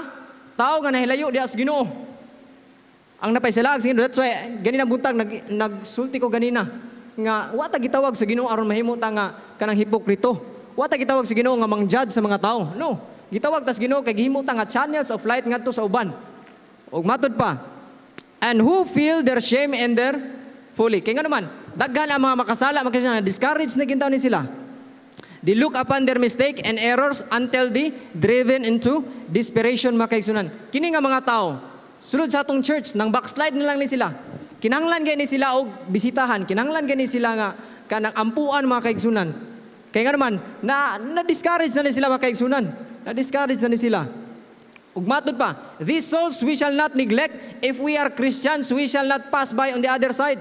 tao nga nahilayo diha sa Ginoo. Ang napaisalaag sa Ginoo, that's why ganina buntag nag, nagsulti ko ganina nga wa ta gitawag sa Ginoo aron mahimo ta nga kanang hipokrito. Wa ta gitawag sa Ginoo nga mangjudge sa mga tawo No. Gitawag tas Ginoo kay gihimo ta nga channels of light ngadto sa uban. Ug matud pa. And who feel their shame and their folly. Kay nga naman, daghan ang mga makasala, makasala, discouraged na gintaw ni sila. They look upon their mistake and errors until they driven into desperation makaisunan. Kini nga mga tao, Sulod sa atong church, nang backslide nilang ni sila. Kinanglan gani sila og bisitahan, kinanglan gani sila nga kanang ampuan mga kaigsunan. Kaya nga naman, na, na-discourage na ni sila mga kaigsunan. Na-discourage na ni sila. Ug matod pa, these souls we shall not neglect. If we are Christians, we shall not pass by on the other side.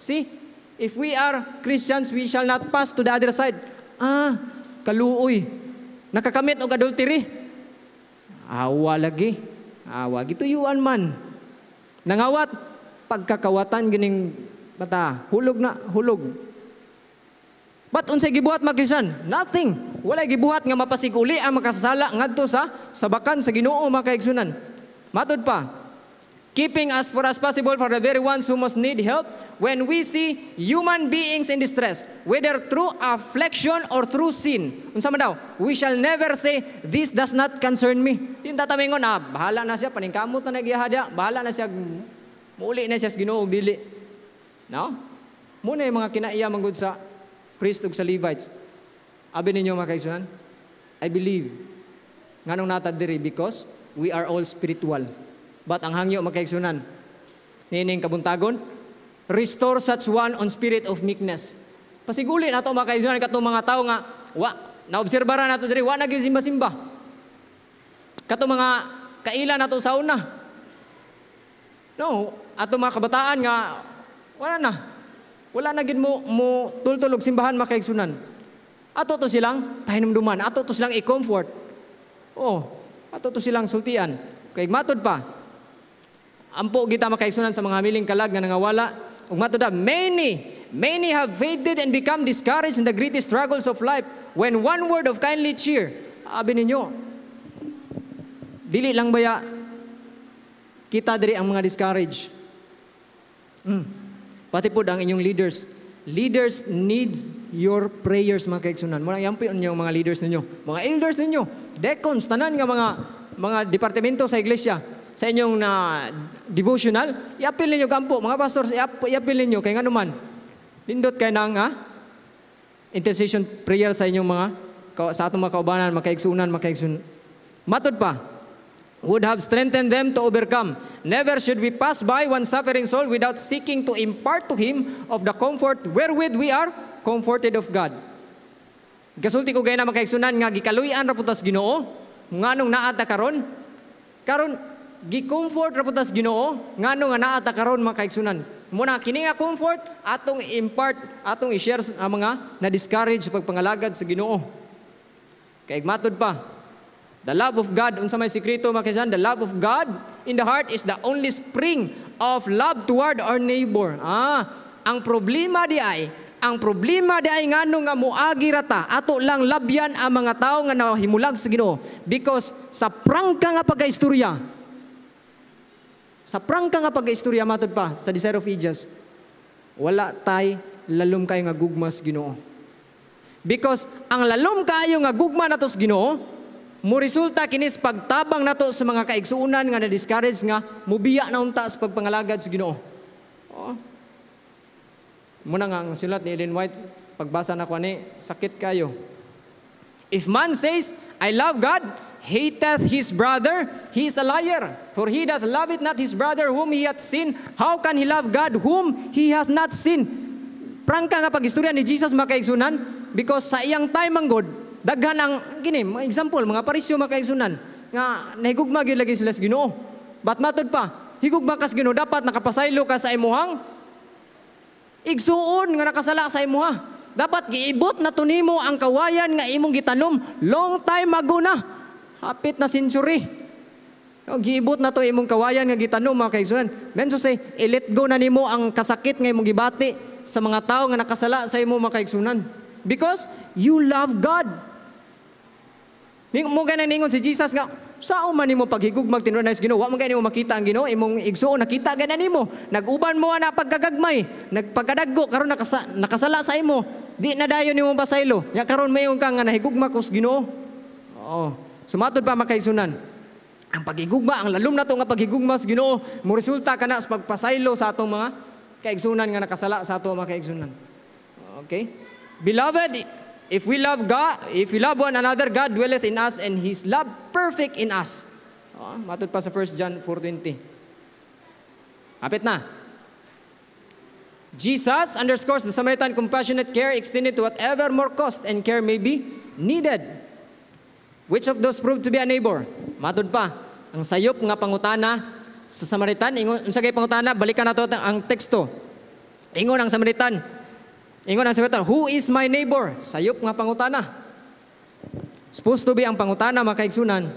See? If we are Christians, we shall not pass to the other side. Ah, kaluoy. Nakakamit og adultery. Awa lagi awa. Gituyuan man. Nangawat, pagkakawatan gining bata, hulog na, hulog. But unsay gibuhat magkisan? Nothing. Wala gibuhat nga mapasiguli ang makasala ngadto sa sabakan sa Ginoo mga matud pa, keeping as far as possible for the very ones who most need help when we see human beings in distress, whether through affliction or through sin. Unsa man daw, we shall never say, this does not concern me. Yung tatamingon, ah, bahala na siya, paningkamot na nagyahadya, bahala na siya, muli na siya sa ginoo, dili. No? Muna yung mga kinaiya manggod sa priest ug sa Levites. Abi ninyo mga kaisunan, I believe, nganong natad diri because we are all spiritual. But ang hangyo makaigsunan. Nining kabuntagon. Restore such one on spirit of meekness. Pasiguli ato makaigsunan katong mga tao nga wa na naobserbara nato diri wa na simba-simba. Katong mga kaila nato sa una. No, ato mga kabataan nga wala na. Wala na gid mo mo tultulog simbahan makaigsunan. Ato to silang pahinumduman, ato to silang i-comfort. Oh, ato to silang sultian. Kay matod pa, ampo kita makaisunan sa mga miling kalag nga nangawala ug matudab many many have faded and become discouraged in the greatest struggles of life when one word of kindly cheer abi ninyo dili lang baya kita diri ang mga discouraged mm. pati pod ang inyong leaders leaders needs your prayers mga kaigsunan. Muna yampi ninyo mga leaders ninyo, mga elders ninyo, deacons, tanan nga mga mga departamento sa iglesia sa inyong na devotional, i-appeal ninyo gampo. Mga pastors, i-appeal ninyo kay nganuman. Lindot kay nang ha? intercession prayer sa inyong mga sa atong mga kaubanan, makaigsunan, makaigsun. Matod pa, would have strengthened them to overcome. Never should we pass by one suffering soul without seeking to impart to him of the comfort wherewith we are comforted of God. Kasulti ko gaya na makaigsunan nga gikaluyan ra putas Ginoo, nganong naa ta karon? Karon gikomfort ra putas Ginoo ngano nga naa ta karon mga kaigsunan muna kini nga comfort atong impart atong i-share ang mga na discourage sa pagpangalagad sa Ginoo kay matud pa The love of God, unsa may sikreto mga kaisan, the love of God in the heart is the only spring of love toward our neighbor. Ah, ang problema di ay ang problema di ay ngano nga muagi rata ato lang labyan ang mga tao nga nahimulag sa Ginoo because sa prangka nga pagkaistorya sa prangka nga pag-istorya matod pa sa Desire of Ages, wala tay lalom kayo nga gugmas Ginoo. Because ang lalom kayo nga gugma natos Ginoo, mo resulta kinis pagtabang nato sa mga kaigsuunan nga na-discourage nga mubiya na unta sa pagpangalagad sa Ginoo. Oh. Muna nga ang sulat ni Ellen White, pagbasa na ko ani, sakit kayo. If man says, I love God, hateth his brother, he is a liar. For he that loveth not his brother whom he hath seen, how can he love God whom he hath not seen? Prangka nga pagistorya ni Jesus makaigsunan because sa iyang time ang God, daghan ang kini example mga parisyo makaigsunan nga nahigugma gyud lagi sila sa Ginoo. But matod pa, higugma kas Ginoo dapat nakapasaylo ka sa imuhang igsuon nga nakasala sa imuha. Dapat giibot na tunimo ang kawayan nga imong gitanom long time ago na Hapit na century. Giibot na to imong kawayan nga gitanong mga kaigsunan. Men say, i-let go na nimo ang kasakit nga imong gibati sa mga tao nga nakasala sa imo mga kaigsunan. Because you love God. Ning mo ganan ningon si Jesus nga sao man nimo paghigugmag tinuod na Ginoo, wa man kay nimo makita ang Ginoo, imong igsuon nakita ganan nimo. Naguban mo ana pagkagagmay, nagpagadaggo karon nakasa, nakasala sa imo. Di na dayon nimo basaylo, Ya karon mayon ka nga nahigugma kus Ginoo. Oo. Sumatod pa makaisunan. Ang pagigugma, ang lalom na to nga pagigugma sa Ginoo, mo resulta kana sa pagpasaylo sa atong mga kaigsunan nga nakasala sa atong mga kaigsunan. Okay? Beloved, if we love God, if we love one another, God dwelleth in us and His love perfect in us. Oh, matod pa sa 1 John 4.20. Apit na. Jesus underscores the Samaritan compassionate care extended to whatever more cost and care may be needed Which of those proved to be a neighbor? Matod pa, ang sayop nga pangutana sa Samaritan, ingon sa kay pangutana, balikan nato ang teksto. Ingon ang Samaritan. Ingon ang Samaritan, who is my neighbor? Sayop nga pangutana. Supposed to be ang pangutana makaigsunan.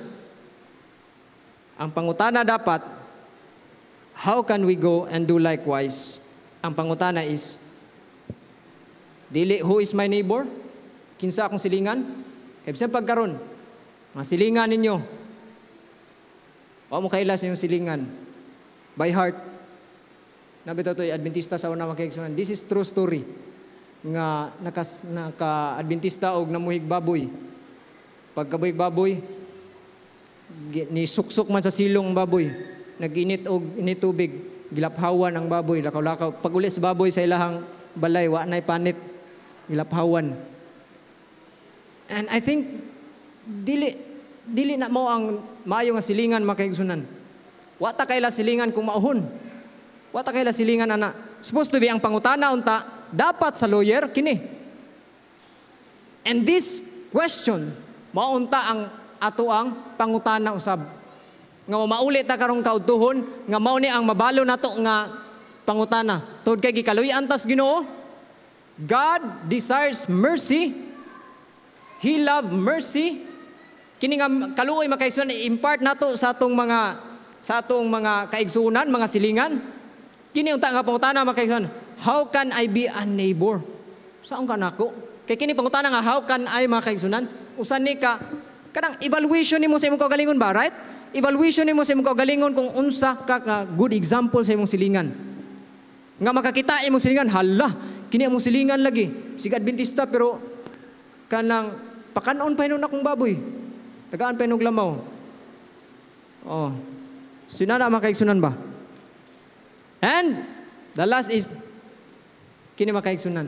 Ang pangutana dapat how can we go and do likewise? Ang pangutana is dili who is my neighbor? Kinsa akong silingan? Kay bisan pagkaron mga silingan ninyo. Huwag mo kailas yung silingan. By heart. Nabi to Adventista sa una makikisunod. This is true story. Nga nakas, naka-Adventista o namuhig baboy. Pagkabuhig baboy, nisuksok man sa silong baboy. Nag-init o initubig. Gilaphawan ang baboy. Lakaw-lakaw. Pag uli sa baboy sa ilahang balay, wa na'y panit. Gilaphawan. And I think dili dili na mo ang mayo nga silingan makaigsunan. Wa ta kayla silingan kung mauhon. Wa ta kayla silingan ana. Supposed to be ang pangutana unta dapat sa lawyer kini. And this question maunta ang ato ang pangutana usab. Nga mauli ta karong kaudtuhon nga mao ni ang mabalo nato nga pangutana. Tod kay gikaluyan tas Ginoo. God desires mercy. He loved mercy kini nga kaluoy makaisunan impart nato sa atong mga sa atong mga kaigsunan, mga silingan. Kini unta nga pangutana makaigsunan, how can I be a neighbor? Saon ka nako? Kay kini pangutana nga how can I mga kaigsunan? Usan ni ka kanang evaluation nimo sa imong kagalingon ba, right? Evaluation nimo sa imong kagalingon kung unsa ka uh, good example sa imong silingan. Nga makakita imong silingan, hala, kini imong silingan lagi. Sigad Adventista pero kanang pakanon pa hinon akong baboy. Tagaan pa yung lamaw. Oh. Sinana makaigsunan ba? And the last is kini makaigsunan.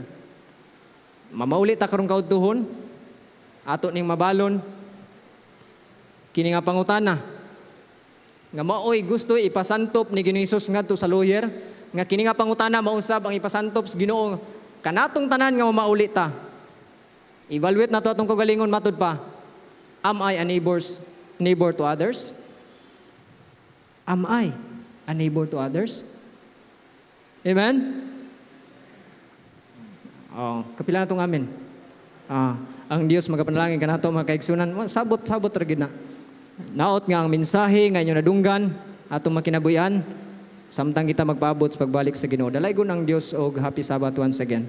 Mamauli ta karong kautuhon. Ato ning mabalon. Kini nga pangutana. Nga maoy gusto ipasantop ni Ginoo Hesus ngadto sa lawyer nga kini nga pangutana mausab ang ipasantop sa Ginoo kanatong tanan nga mamauli ta. Evaluate na to atong kagalingon matud pa. Am I a neighbor's, neighbor to others? Am I a neighbor to others? Amen? Oh, kapila na itong amin. Ah, ang Dios magapanalangin kanato mga kaigsunan. Sabot, sabot ragid na. Naot nga ang mensahe ngayon nadunggan atong makinabuyan samtang kita magpaabot sa pagbalik sa Ginoo. Dalay ng Dios og happy Sabbath once again.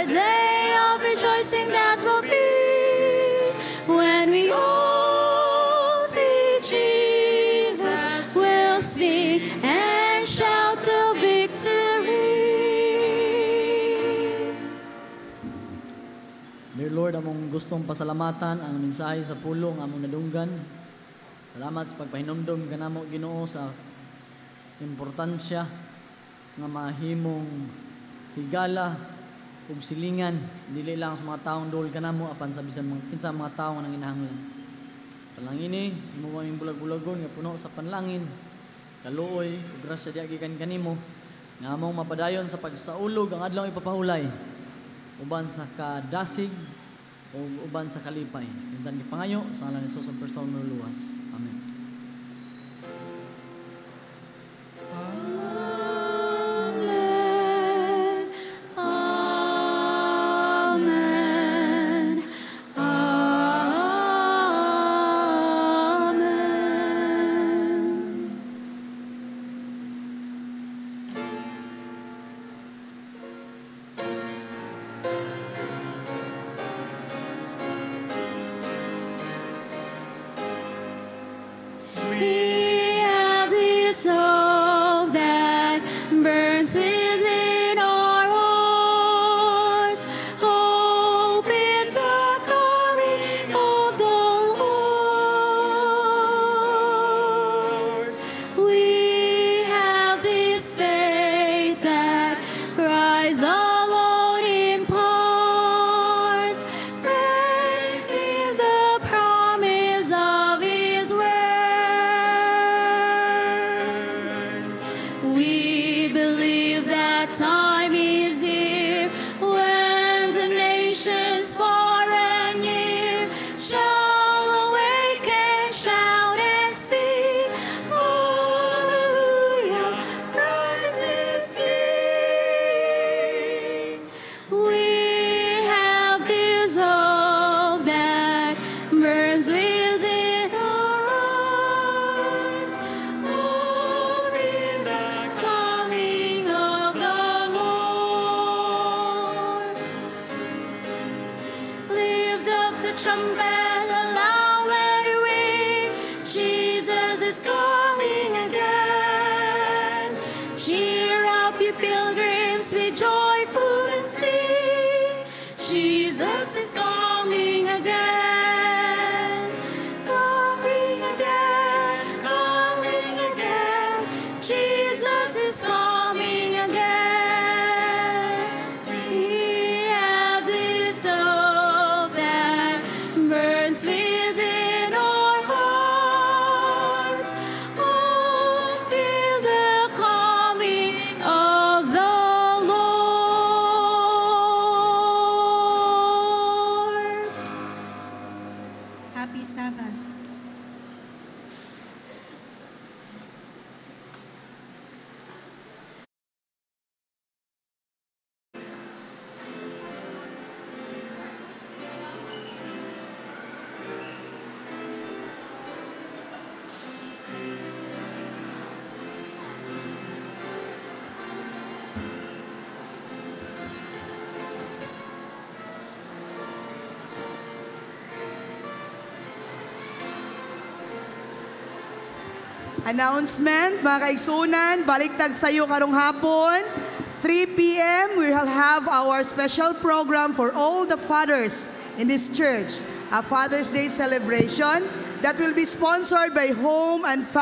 a day of rejoicing that will be when we all see Jesus. We'll see and shout till victory. Dear Lord, among gustong pasalamatan ang mensahe sa pulong among nadunggan. Salamat sa pagpahinomdom kanamo Ginoo sa importansya nga mahimong higala kung silingan dili lang sa mga taong na mo, apan sa bisan mga kinsa mga tawo nang inahanglan palangini imo kaming bulag-bulagon nga puno sa panlangin kaluoy ug grasya di gikan kanimo nga among mapadayon sa pagsaulog ang adlaw ipapahulay uban sa kadasig o uban sa kalipay. Kintan ni Pangayo, sa ngalan ni Jesus ang personal luwas. Announcement, mga kaigsunan, baliktag sa iyo karong hapon. 3 p.m., we will have our special program for all the fathers in this church, a Father's Day celebration that will be sponsored by Home and Family.